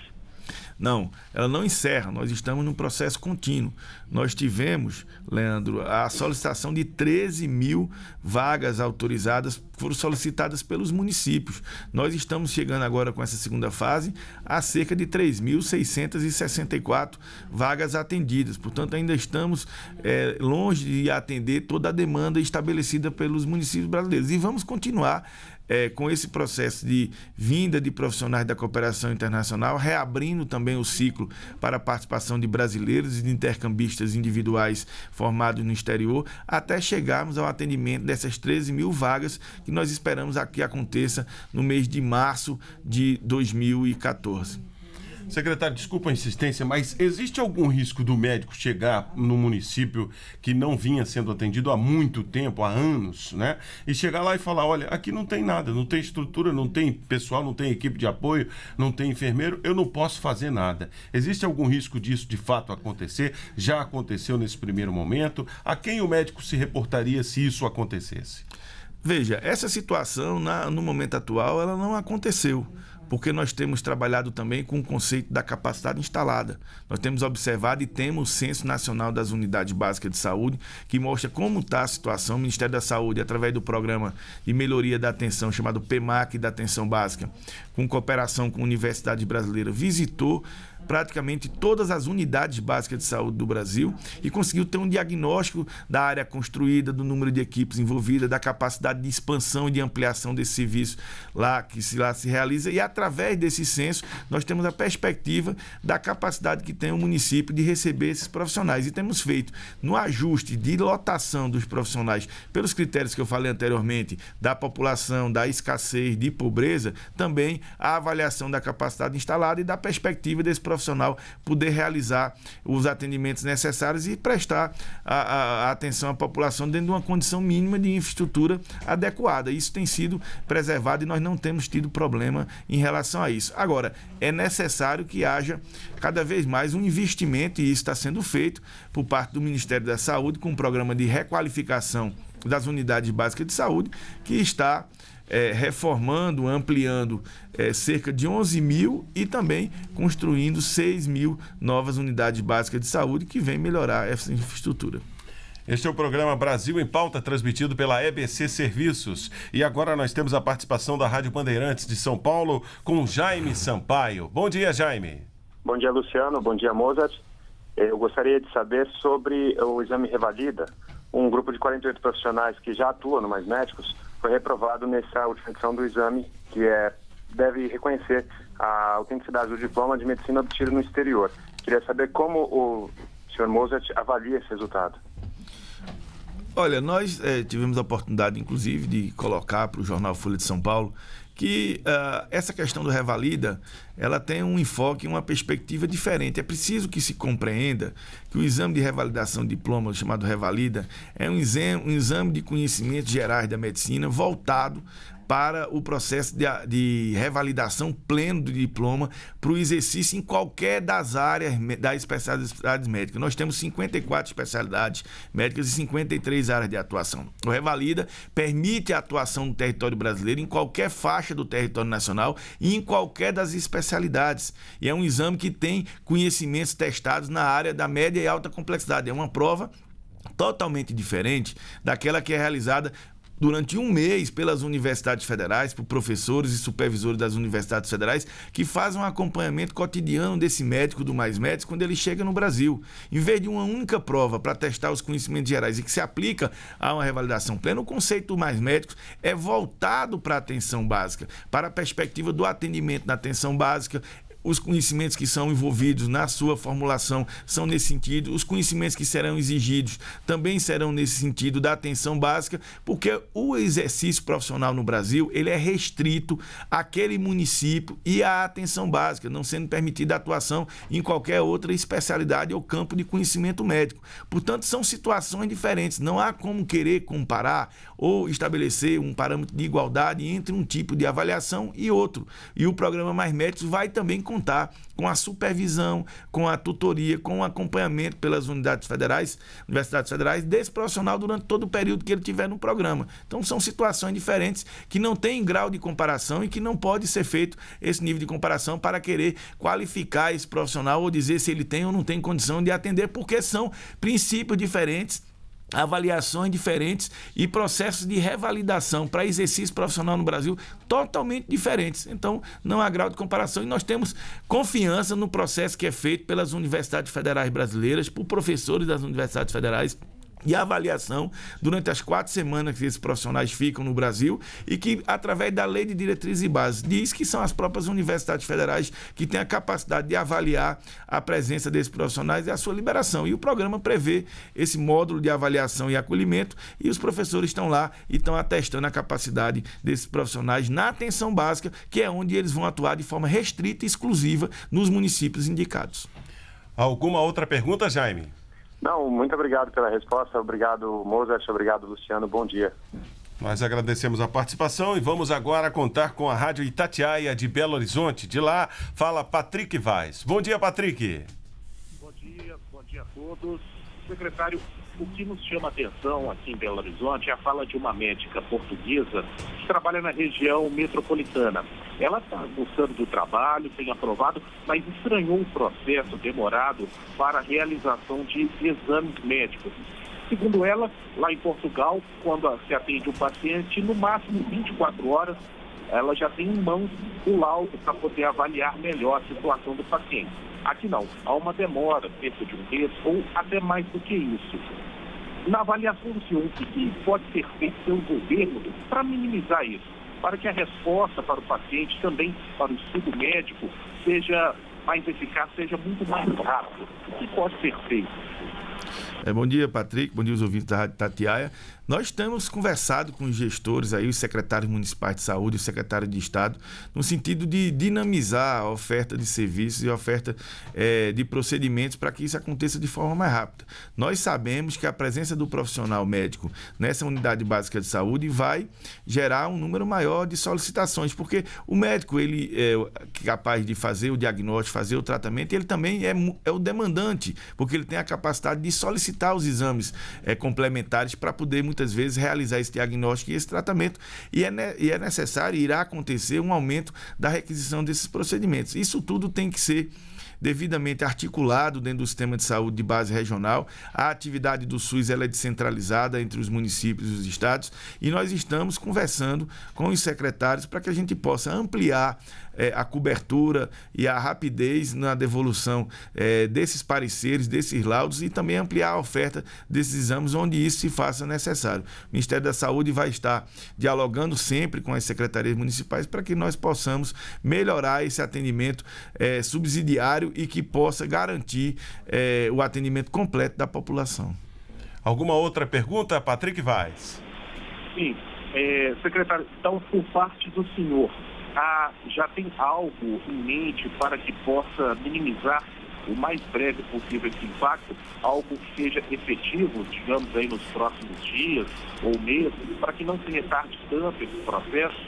Não, ela não encerra, nós estamos num processo contínuo. Nós tivemos, Leandro, a solicitação de 13 mil vagas autorizadas, foram solicitadas pelos municípios. Nós estamos chegando agora com essa segunda fase a cerca de 3.664 vagas atendidas. Portanto, ainda estamos é, longe de atender toda a demanda estabelecida pelos municípios brasileiros. E vamos continuar é, com esse processo de vinda de profissionais da cooperação internacional, reabrindo também o ciclo para a participação de brasileiros e de intercambistas individuais formados no exterior, até chegarmos ao atendimento dessas 13 mil vagas que nós esperamos que aconteça no mês de março de 2014. Secretário, desculpa a insistência, mas existe algum risco do médico
chegar no município que não vinha sendo atendido há muito tempo, há anos, né? E chegar lá e falar: olha, aqui não tem nada, não tem estrutura, não tem pessoal, não tem equipe de apoio, não tem enfermeiro, eu não posso fazer nada. Existe algum risco disso de fato acontecer? Já aconteceu nesse primeiro momento? A quem o médico se reportaria se isso acontecesse?
Veja, essa situação na, no momento atual ela não aconteceu porque nós temos trabalhado também com o conceito da capacidade instalada. Nós temos observado e temos o Censo Nacional das Unidades Básicas de Saúde, que mostra como está a situação. O Ministério da Saúde, através do programa de melhoria da atenção, chamado PEMAC da Atenção Básica, com cooperação com a Universidade Brasileira, visitou praticamente todas as unidades básicas de saúde do Brasil e conseguiu ter um diagnóstico da área construída, do número de equipes envolvidas, da capacidade de expansão e de ampliação desse serviço lá que se, lá se realiza. E através desse censo, nós temos a perspectiva da capacidade que tem o município de receber esses profissionais. E temos feito no ajuste de lotação dos profissionais, pelos critérios que eu falei anteriormente, da população, da escassez, de pobreza, também a avaliação da capacidade instalada e da perspectiva desse profissional profissional poder realizar os atendimentos necessários e prestar a, a atenção à população dentro de uma condição mínima de infraestrutura adequada. Isso tem sido preservado e nós não temos tido problema em relação a isso. Agora, é necessário que haja cada vez mais um investimento, e isso está sendo feito por parte do Ministério da Saúde, com um programa de requalificação das unidades básicas de saúde, que está é, reformando, ampliando é, cerca de 11 mil e também construindo 6 mil novas unidades básicas de saúde que vem melhorar essa infraestrutura. Este é o programa Brasil em Pauta, transmitido pela EBC
Serviços. E agora nós temos a participação da Rádio Bandeirantes de São Paulo com Jaime Sampaio. Bom dia, Jaime.
Bom dia, Luciano. Bom dia, Mozart. É, eu gostaria de saber sobre o exame Revalida. Um grupo de 48 profissionais que já atuam no Mais Médicos foi reprovado nessa última edição do exame, que é, deve reconhecer a autenticidade do diploma de medicina obtido no exterior. Queria saber como o senhor Mozart avalia esse resultado.
Olha, nós é, tivemos a oportunidade, inclusive, de colocar para o jornal Folha de São Paulo que uh, essa questão do revalida ela tem um enfoque, uma perspectiva diferente. É preciso que se compreenda que o exame de revalidação de diploma, chamado revalida, é um exame, um exame de conhecimentos gerais da medicina voltado para o processo de, de revalidação pleno do diploma para o exercício em qualquer das áreas das especialidades médicas. Nós temos 54 especialidades médicas e 53 áreas de atuação. O Revalida permite a atuação no território brasileiro em qualquer faixa do território nacional e em qualquer das especialidades. E é um exame que tem conhecimentos testados na área da média e alta complexidade. É uma prova totalmente diferente daquela que é realizada durante um mês pelas universidades federais, por professores e supervisores das universidades federais, que fazem um acompanhamento cotidiano desse médico do Mais Médicos quando ele chega no Brasil. Em vez de uma única prova para testar os conhecimentos gerais e que se aplica a uma revalidação plena, o conceito do Mais Médicos é voltado para a atenção básica, para a perspectiva do atendimento na atenção básica, os conhecimentos que são envolvidos na sua formulação são nesse sentido, os conhecimentos que serão exigidos também serão nesse sentido da atenção básica, porque o exercício profissional no Brasil, ele é restrito àquele município e à atenção básica, não sendo permitida atuação em qualquer outra especialidade ou campo de conhecimento médico. Portanto, são situações diferentes, não há como querer comparar ou estabelecer um parâmetro de igualdade entre um tipo de avaliação e outro. E o programa Mais Médicos vai também contar com a supervisão, com a tutoria, com o acompanhamento pelas unidades federais, universidades federais, desse profissional durante todo o período que ele tiver no programa. Então são situações diferentes que não têm grau de comparação e que não pode ser feito esse nível de comparação para querer qualificar esse profissional ou dizer se ele tem ou não tem condição de atender, porque são princípios diferentes avaliações diferentes e processos de revalidação para exercício profissional no Brasil totalmente diferentes. Então, não há grau de comparação e nós temos confiança no processo que é feito pelas universidades federais brasileiras, por professores das universidades federais e a avaliação durante as quatro semanas que esses profissionais ficam no Brasil e que, através da Lei de Diretrizes e Bases, diz que são as próprias universidades federais que têm a capacidade de avaliar a presença desses profissionais e a sua liberação. E o programa prevê esse módulo de avaliação e acolhimento e os professores estão lá e estão atestando a capacidade desses profissionais na atenção básica, que é onde eles vão atuar de forma restrita e exclusiva nos municípios indicados. Alguma outra pergunta, Jaime?
Não, muito obrigado pela resposta. Obrigado, Mozart. Obrigado, Luciano. Bom dia.
Nós agradecemos a participação e vamos agora contar com a Rádio Itatiaia de Belo Horizonte. De lá, fala Patrick Vaz. Bom dia, Patrick. Bom dia,
bom dia a todos. Secretário o que nos chama atenção aqui em Belo Horizonte é a fala de uma médica portuguesa que trabalha na região metropolitana. Ela está gostando do trabalho, tem aprovado, mas estranhou o processo demorado para a realização de exames médicos. Segundo ela, lá em Portugal, quando se atende um paciente, no máximo 24 horas, ela já tem em mãos o laudo para poder avaliar melhor a situação do paciente. Aqui não, há uma demora, cerca de um mês ou até mais do que isso na avaliação do senhor, o que pode ser feito pelo governo para minimizar isso? Para que a resposta para o paciente, também para o estudo médico, seja mais eficaz, seja muito mais rápido. O que pode ser feito?
É, bom dia, Patrick. Bom dia, os ouvintes da Rádio Tatiaia. Nós temos conversado com os gestores aí, os secretários municipais de saúde, o secretário de Estado, no sentido de dinamizar a oferta de serviços e a oferta é, de procedimentos para que isso aconteça de forma mais rápida. Nós sabemos que a presença do profissional médico nessa unidade básica de saúde vai gerar um número maior de solicitações, porque o médico ele eh, é capaz de fazer o diagnóstico, fazer o tratamento, ele também é, é o demandante, porque ele tem a capacidade de solicitar os exames é, complementares para poder muitas muitas vezes realizar esse diagnóstico e esse tratamento, e é, e é necessário, irá acontecer um aumento da requisição desses procedimentos. Isso tudo tem que ser devidamente articulado dentro do sistema de saúde de base regional. A atividade do SUS ela é descentralizada entre os municípios e os estados e nós estamos conversando com os secretários para que a gente possa ampliar é, a cobertura e a rapidez na devolução é, desses pareceres, desses laudos e também ampliar a oferta desses exames onde isso se faça necessário. O Ministério da Saúde vai estar dialogando sempre com as secretarias municipais para que nós possamos melhorar esse atendimento é, subsidiário e que possa garantir é, o atendimento completo da população. Alguma outra pergunta, Patrick Vaz? Sim,
é, secretário, então por parte do senhor, há, já tem algo em mente para que possa minimizar o mais breve possível esse impacto, algo que seja efetivo, digamos aí nos próximos dias ou meses, para que não se retarde tanto esse processo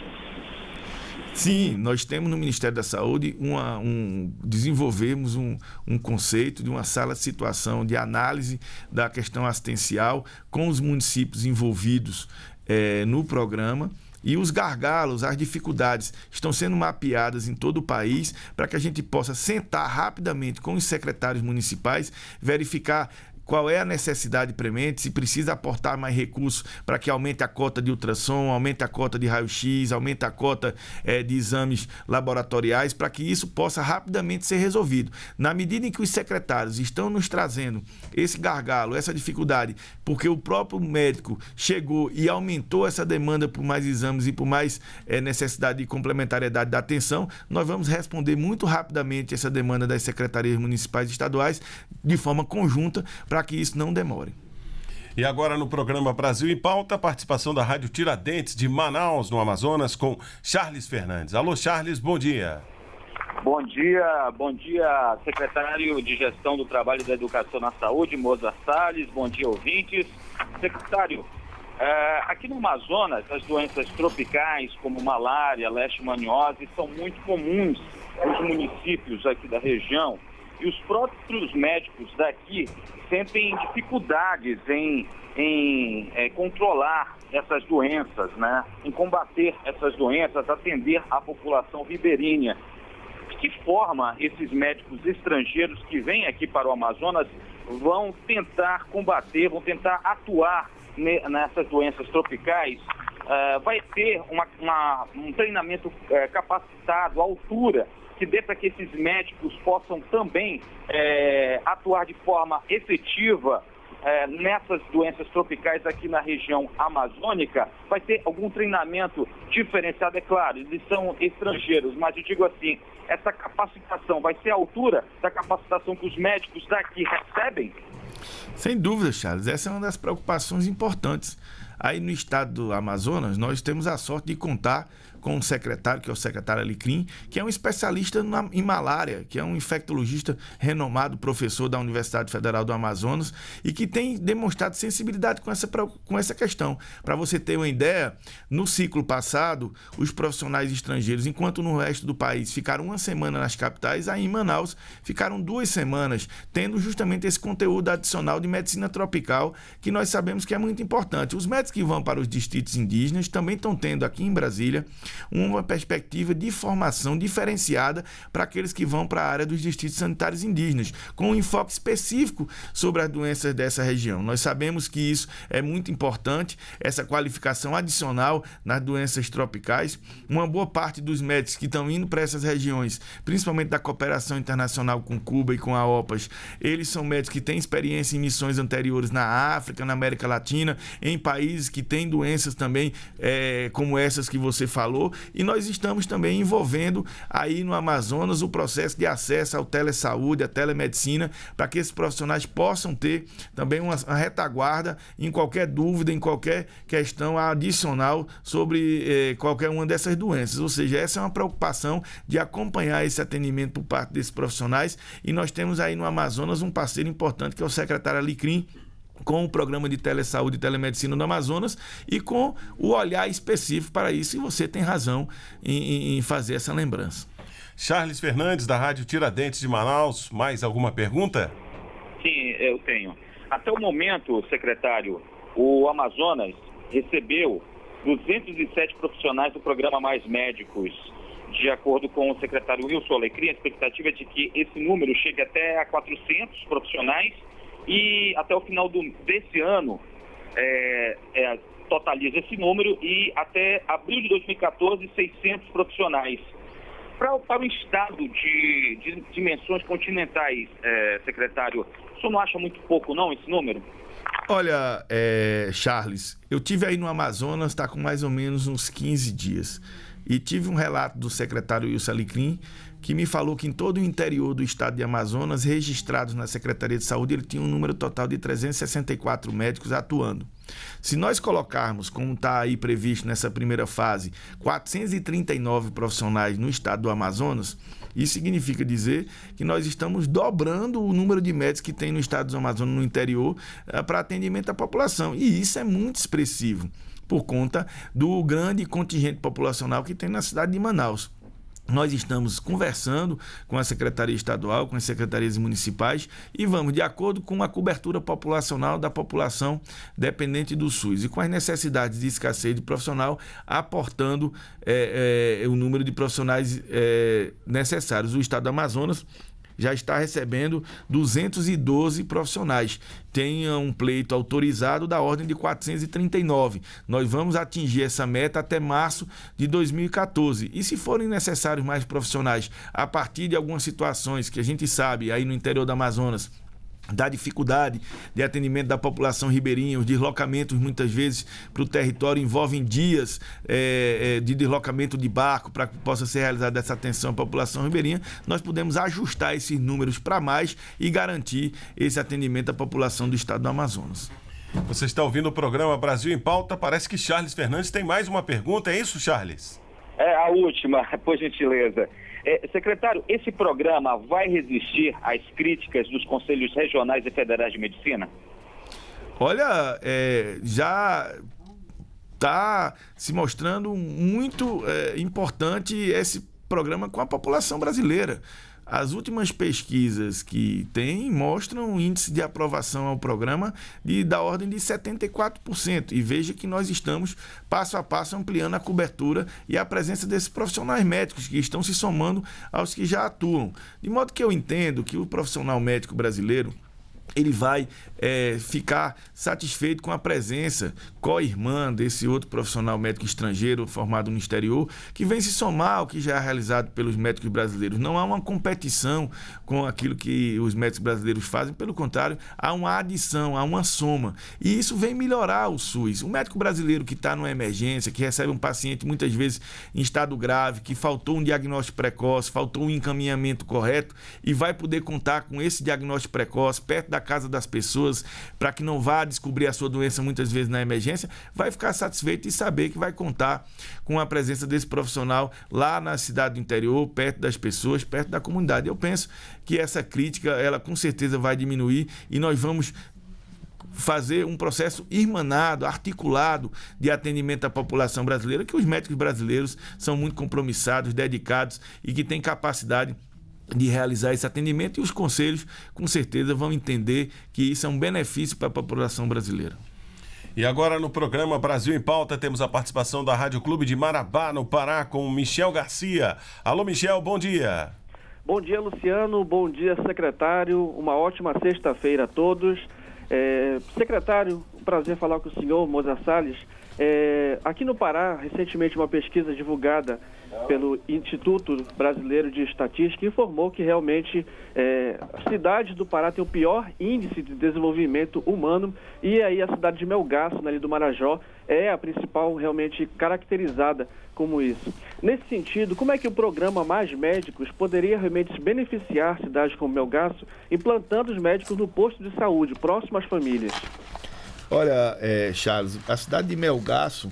Sim, nós temos no Ministério da Saúde uma, um, desenvolvemos um, um conceito de uma sala de situação de análise da questão assistencial com os municípios envolvidos é, no programa e os gargalos, as dificuldades estão sendo mapeadas em todo o país para que a gente possa sentar rapidamente com os secretários municipais, verificar qual é a necessidade premente, se precisa aportar mais recursos para que aumente a cota de ultrassom, aumente a cota de raio-x, aumente a cota é, de exames laboratoriais, para que isso possa rapidamente ser resolvido. Na medida em que os secretários estão nos trazendo esse gargalo, essa dificuldade, porque o próprio médico chegou e aumentou essa demanda por mais exames e por mais é, necessidade de complementariedade da atenção, nós vamos responder muito rapidamente essa demanda das secretarias municipais e estaduais de forma conjunta para que isso não demore.
E agora no programa Brasil
em Pauta, participação da Rádio Tiradentes
de Manaus, no Amazonas, com Charles Fernandes. Alô, Charles, bom dia.
Bom dia, bom dia, secretário de Gestão do Trabalho e da Educação na Saúde, Moza Salles, bom dia, ouvintes. Secretário, é, aqui no Amazonas, as doenças tropicais, como malária, leishmaniose, são muito comuns nos municípios aqui da região. E os próprios médicos daqui sentem dificuldades em, em é, controlar essas doenças, né? em combater essas doenças, atender a população ribeirinha. De que forma esses médicos estrangeiros que vêm aqui para o Amazonas vão tentar combater, vão tentar atuar nessas doenças tropicais? Uh, vai ter uma, uma, um treinamento uh, capacitado à altura que dê para que esses médicos possam também é, atuar de forma efetiva é, nessas doenças tropicais aqui na região amazônica, vai ter algum treinamento diferenciado, é claro, eles são estrangeiros, mas eu digo assim, essa capacitação vai ser a altura da capacitação que os médicos daqui recebem?
Sem dúvida, Charles, essa é uma das preocupações importantes. Aí no estado do Amazonas, nós temos a sorte de contar com um secretário, que é o secretário Alicrim, que é um especialista na, em malária, que é um infectologista renomado, professor da Universidade Federal do Amazonas, e que tem demonstrado sensibilidade com essa, com essa questão. Para você ter uma ideia, no ciclo passado, os profissionais estrangeiros, enquanto no resto do país ficaram uma semana nas capitais, aí em Manaus ficaram duas semanas, tendo justamente esse conteúdo adicional de medicina tropical, que nós sabemos que é muito importante. Os médicos que vão para os distritos indígenas também estão tendo aqui em Brasília uma perspectiva de formação diferenciada para aqueles que vão para a área dos distritos sanitários indígenas, com um enfoque específico sobre as doenças dessa região. Nós sabemos que isso é muito importante, essa qualificação adicional nas doenças tropicais. Uma boa parte dos médicos que estão indo para essas regiões, principalmente da cooperação internacional com Cuba e com a OPAS, eles são médicos que têm experiência em missões anteriores na África, na América Latina, em países que têm doenças também é, como essas que você falou e nós estamos também envolvendo aí no Amazonas o processo de acesso ao telesaúde, à telemedicina, para que esses profissionais possam ter também uma retaguarda em qualquer dúvida, em qualquer questão adicional sobre eh, qualquer uma dessas doenças. Ou seja, essa é uma preocupação de acompanhar esse atendimento por parte desses profissionais. E nós temos aí no Amazonas um parceiro importante que é o secretário Alicrim com o programa de telesaúde e telemedicina do Amazonas e com o olhar específico para isso, e você tem razão em, em fazer essa lembrança. Charles Fernandes,
da Rádio Tiradentes de Manaus, mais alguma pergunta?
Sim, eu tenho. Até o momento, secretário, o Amazonas recebeu 207 profissionais do programa Mais Médicos. De acordo com o secretário Wilson Alecrim, a expectativa é de que esse número chegue até a 400 profissionais e até o final do, desse ano, é, é, totaliza esse número e até abril de 2014, 600 profissionais. Pra, para o estado de, de dimensões continentais, é, secretário, o senhor não acha muito pouco, não, esse número?
Olha, é, Charles, eu tive aí no Amazonas, está com mais ou menos uns 15 dias. E tive um relato do secretário Wilson Alicrim, que me falou que em todo o interior do estado de Amazonas, registrados na Secretaria de Saúde, ele tinha um número total de 364 médicos atuando. Se nós colocarmos, como está aí previsto nessa primeira fase, 439 profissionais no estado do Amazonas, isso significa dizer que nós estamos dobrando o número de médicos que tem no estado do Amazonas, no interior, eh, para atendimento à população. E isso é muito expressivo, por conta do grande contingente populacional que tem na cidade de Manaus. Nós estamos conversando com a Secretaria Estadual, com as secretarias municipais e vamos de acordo com a cobertura populacional da população dependente do SUS e com as necessidades de escassez de profissional, aportando é, é, o número de profissionais é, necessários. O Estado do Amazonas já está recebendo 212 profissionais. Tenha um pleito autorizado da ordem de 439. Nós vamos atingir essa meta até março de 2014. E se forem necessários mais profissionais, a partir de algumas situações que a gente sabe aí no interior do Amazonas, da dificuldade de atendimento da população ribeirinha, os deslocamentos muitas vezes para o território envolvem dias é, de deslocamento de barco para que possa ser realizada essa atenção à população ribeirinha, nós podemos ajustar esses números para mais e garantir esse atendimento à população do estado do Amazonas. Você está ouvindo o programa Brasil em Pauta. Parece que Charles Fernandes tem mais uma
pergunta, é isso, Charles?
É a última, por gentileza. É, secretário, esse programa vai resistir às críticas dos conselhos regionais e federais de medicina?
Olha, é, já está se mostrando muito é, importante esse programa com a população brasileira. As últimas pesquisas que tem mostram um índice de aprovação ao programa de, da ordem de 74%. E veja que nós estamos passo a passo ampliando a cobertura e a presença desses profissionais médicos que estão se somando aos que já atuam. De modo que eu entendo que o profissional médico brasileiro ele vai é, ficar satisfeito com a presença co-irmã desse outro profissional médico estrangeiro formado no exterior, que vem se somar ao que já é realizado pelos médicos brasileiros. Não há uma competição com aquilo que os médicos brasileiros fazem, pelo contrário, há uma adição, há uma soma. E isso vem melhorar o SUS. O médico brasileiro que está numa emergência, que recebe um paciente muitas vezes em estado grave, que faltou um diagnóstico precoce, faltou um encaminhamento correto, e vai poder contar com esse diagnóstico precoce perto da casa das pessoas para que não vá descobrir a sua doença muitas vezes na emergência, vai ficar satisfeito e saber que vai contar com a presença desse profissional lá na cidade do interior, perto das pessoas, perto da comunidade. Eu penso que essa crítica, ela com certeza vai diminuir e nós vamos fazer um processo irmanado, articulado de atendimento à população brasileira, que os médicos brasileiros são muito compromissados, dedicados e que têm capacidade de realizar esse atendimento e os conselhos, com certeza, vão entender que isso é um benefício para a população brasileira. E agora no programa
Brasil em Pauta temos a
participação da Rádio
Clube de Marabá, no Pará, com Michel Garcia. Alô, Michel, bom dia.
Bom dia, Luciano. Bom dia, secretário. Uma ótima sexta-feira a todos. É, secretário, prazer falar com o senhor, Moza Salles. É, aqui no Pará, recentemente, uma pesquisa divulgada pelo Instituto Brasileiro de Estatística informou que realmente é, a cidade do Pará tem o pior índice de desenvolvimento humano e aí a cidade de Melgaço, ali do Marajó, é a principal realmente caracterizada como isso. Nesse sentido, como é que o programa Mais Médicos poderia realmente beneficiar cidades como Melgaço implantando os médicos no posto de saúde, próximo às famílias?
Olha, é, Charles, a cidade de Melgaço,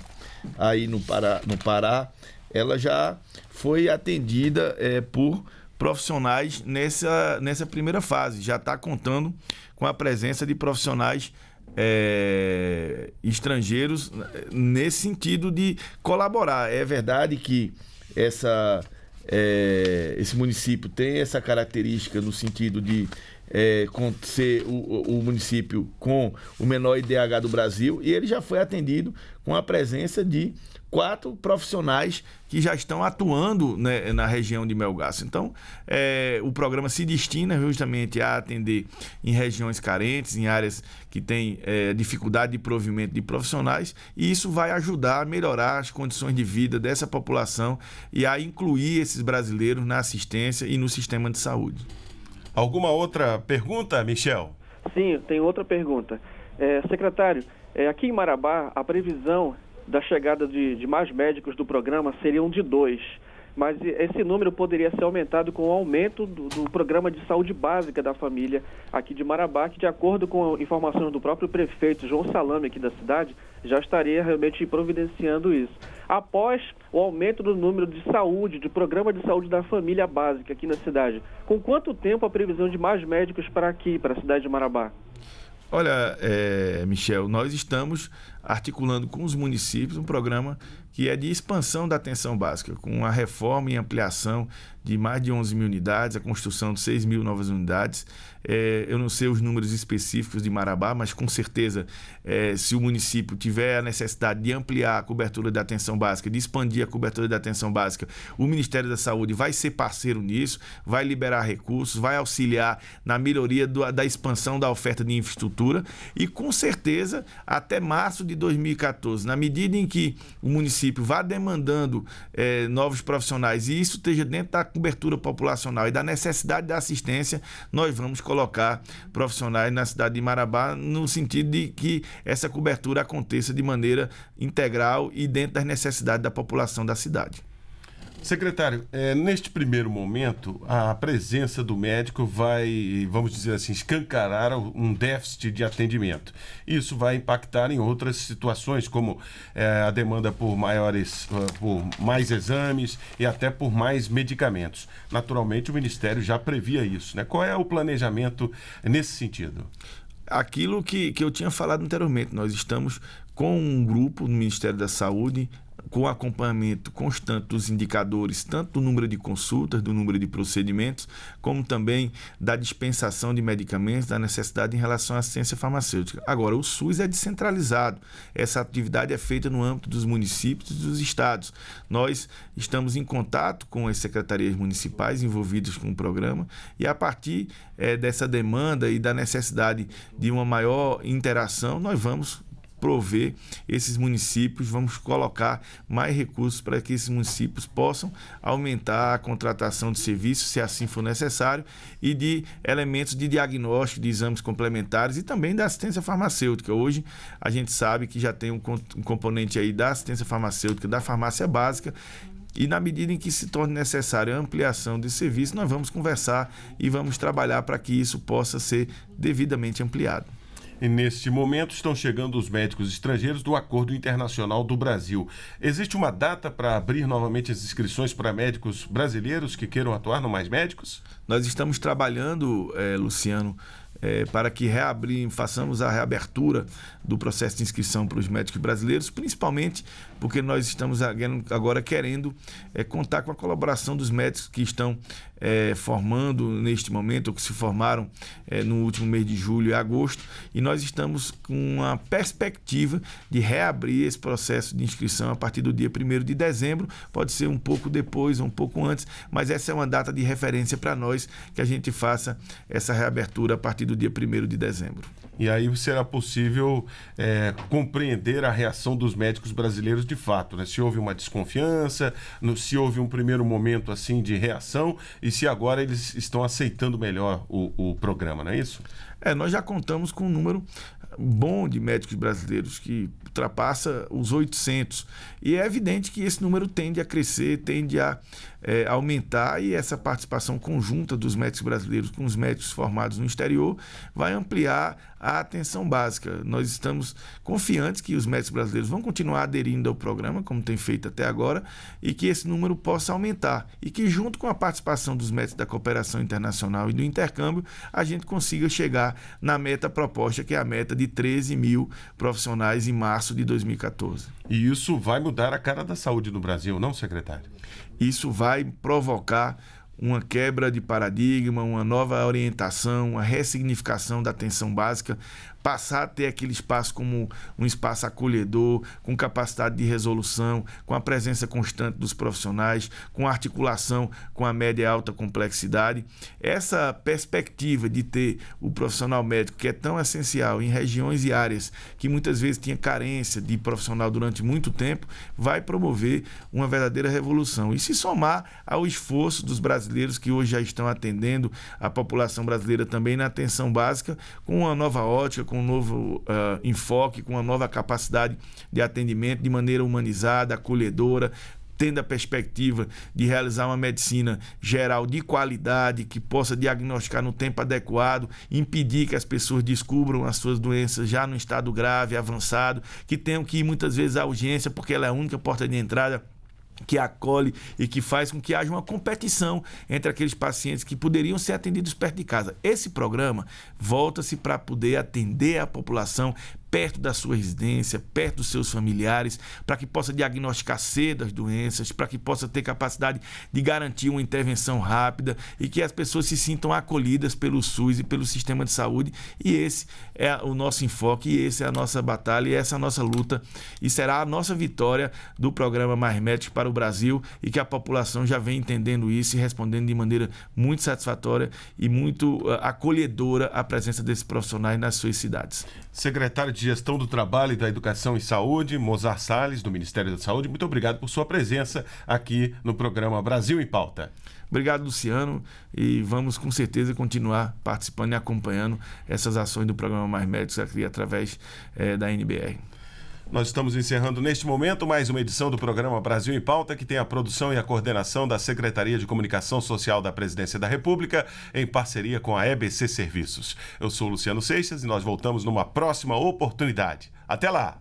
aí no Pará, no Pará ela já foi atendida é, por profissionais nessa, nessa primeira fase. Já está contando com a presença de profissionais é, estrangeiros né, nesse sentido de colaborar. É verdade que essa, é, esse município tem essa característica no sentido de é, com ser o, o, município com o menor IDH do Brasil e ele já foi atendido com a presença de quatro profissionais que já estão atuando né, na região de Melgaço. Então, é, o programa se destina justamente a atender em regiões carentes, em áreas que têm é, dificuldade de provimento de profissionais, e isso vai ajudar a melhorar as condições de vida dessa população e a incluir esses brasileiros na assistência e no sistema de saúde. Alguma outra pergunta, Michel?
Sim, tem outra pergunta. É, secretário, é, aqui em Marabá, a previsão da chegada de, de mais médicos do programa um de dois mas esse número poderia ser aumentado com o aumento do, do, programa de saúde básica da família aqui de Marabá, que de acordo com informações do próprio prefeito João Salame aqui da cidade, já estaria realmente providenciando isso. Após o aumento do número de saúde, de programa de saúde da família básica aqui na cidade, com quanto tempo a previsão de mais médicos para aqui, para a cidade de Marabá?
Olha, é, Michel, nós estamos articulando com os municípios um programa que é de expansão da atenção básica, com a reforma e ampliação de mais de 11 mil unidades, a construção de 6 mil novas unidades. É, eu não sei os números específicos de Marabá, mas com certeza, é, se o município tiver a necessidade de ampliar a cobertura da atenção básica, de expandir a cobertura da atenção básica, o Ministério da Saúde vai ser parceiro nisso, vai liberar recursos, vai auxiliar na melhoria do, da expansão da oferta de infraestrutura e, com certeza, até março de 2014, na medida em que o município município vá demandando é, novos profissionais e isso esteja dentro da cobertura populacional e da necessidade da assistência, nós vamos colocar profissionais na cidade de Marabá no sentido de que essa cobertura aconteça de maneira integral e dentro das necessidades da população da cidade. Secretário, é, neste primeiro
momento, a presença do médico vai, vamos dizer assim, escancarar um déficit de atendimento. Isso vai impactar em outras situações, como é, a demanda por maiores, ah, por mais exames e até por mais medicamentos. Naturalmente, o Ministério
já previa isso, né? Qual é o planejamento nesse sentido? Aquilo que, que eu tinha falado anteriormente, nós estamos com um grupo no Ministério da Saúde com acompanhamento constante dos indicadores, tanto do número de consultas, do número de procedimentos, como também da dispensação de medicamentos, da necessidade em relação à assistência farmacêutica. Agora, o SUS é descentralizado. Essa atividade é feita no âmbito dos municípios e dos estados. Nós estamos em contato com as secretarias municipais envolvidas com o programa e, a partir é, dessa demanda e da necessidade de uma maior interação, nós vamos prover esses municípios, vamos colocar mais recursos para que esses municípios possam aumentar a contratação de serviços, se assim for necessário, e de elementos de diagnóstico, de exames complementares e também da assistência farmacêutica. Hoje a gente sabe que já tem um, componente aí da assistência farmacêutica, da farmácia básica, e na medida em que se torne necessária a ampliação desse serviço, nós vamos conversar e vamos trabalhar para que isso possa ser devidamente ampliado. E neste
momento estão chegando os médicos estrangeiros do Acordo Internacional do Brasil. Existe uma
data para abrir novamente as inscrições para médicos brasileiros que queiram atuar no Mais Médicos? Nós estamos trabalhando, é, Luciano, é, para que reabrir, façamos a reabertura do processo de inscrição para os médicos brasileiros, principalmente porque nós estamos agora querendo é, contar com a colaboração dos médicos que estão é, formando neste momento, ou que se formaram no último mês de julho e agosto, e nós estamos com uma perspectiva de reabrir esse processo de inscrição a partir do dia 1 de dezembro, pode ser um pouco depois um pouco antes, mas essa é uma data de referência para nós que a gente faça essa reabertura a partir do dia 1 de dezembro. E aí será
possível é, compreender a reação dos médicos brasileiros de fato, né? Se houve uma desconfiança, no, se houve um primeiro momento assim de reação e se agora eles
estão aceitando melhor o, o programa, não é isso? É, nós já contamos com um número bom de médicos brasileiros que ultrapassa os 800 e é evidente que esse número tende a crescer, tende a é, aumentar e essa participação conjunta dos médicos brasileiros com os médicos formados no exterior vai ampliar a atenção básica. Nós estamos confiantes que os médicos brasileiros vão continuar aderindo ao programa, como tem feito até agora, e que esse número possa aumentar. E que, junto com a participação dos médicos da cooperação internacional e do intercâmbio, a gente consiga chegar na meta proposta, que é a meta de 13 mil profissionais em março de 2014. E isso vai mudar a cara da saúde no Brasil, não, secretário? Isso vai provocar uma quebra de paradigma, uma nova orientação, uma ressignificação da atenção básica, passar a ter aquele espaço como um espaço acolhedor, com capacidade de resolução, com a presença constante dos profissionais, com articulação com a média e alta complexidade. Essa perspectiva de ter o profissional médico, que é tão essencial em regiões e áreas que muitas vezes tinha carência de profissional durante muito tempo, vai promover uma verdadeira revolução. E se somar ao esforço dos brasileiros que hoje já estão atendendo a população brasileira também na atenção básica, com uma nova ótica, com um novo uh, enfoque, com uma nova capacidade de atendimento de maneira humanizada, acolhedora, tendo a perspectiva de realizar uma medicina geral de qualidade, que possa diagnosticar no tempo adequado, impedir que as pessoas descubram as suas doenças já no estado grave, avançado, que tenham que ir muitas vezes à urgência, porque ela é a única porta de entrada que acolhe e que faz com que haja uma competição entre aqueles pacientes que poderiam ser atendidos perto de casa. Esse programa volta-se para poder atender a população perto da sua residência, perto dos seus familiares, para que possa diagnosticar cedo as doenças, para que possa ter capacidade de garantir uma intervenção rápida e que as pessoas se sintam acolhidas pelo SUS e pelo sistema de saúde. E esse é o nosso enfoque, e essa é a nossa batalha, e essa é a nossa luta, e será a nossa vitória do programa Mais Médicos para o Brasil e que a população já vem entendendo isso e respondendo de maneira muito satisfatória e muito ah, acolhedora à presença desses profissionais nas suas cidades.
Secretário de de Gestão do Trabalho e da Educação e Saúde, Mozar Salles, do Ministério da Saúde. Muito obrigado por sua
presença aqui no programa Brasil em Pauta. Obrigado, Luciano, e vamos com certeza continuar participando e acompanhando essas ações do programa Mais Médicos aqui através é, da NBR. Nós estamos encerrando neste momento mais uma edição do programa
Brasil em Pauta, que tem a produção e a coordenação da Secretaria de Comunicação Social da Presidência da República, em parceria com a EBC Serviços. Eu sou Luciano Seixas e nós voltamos numa próxima oportunidade. Até lá!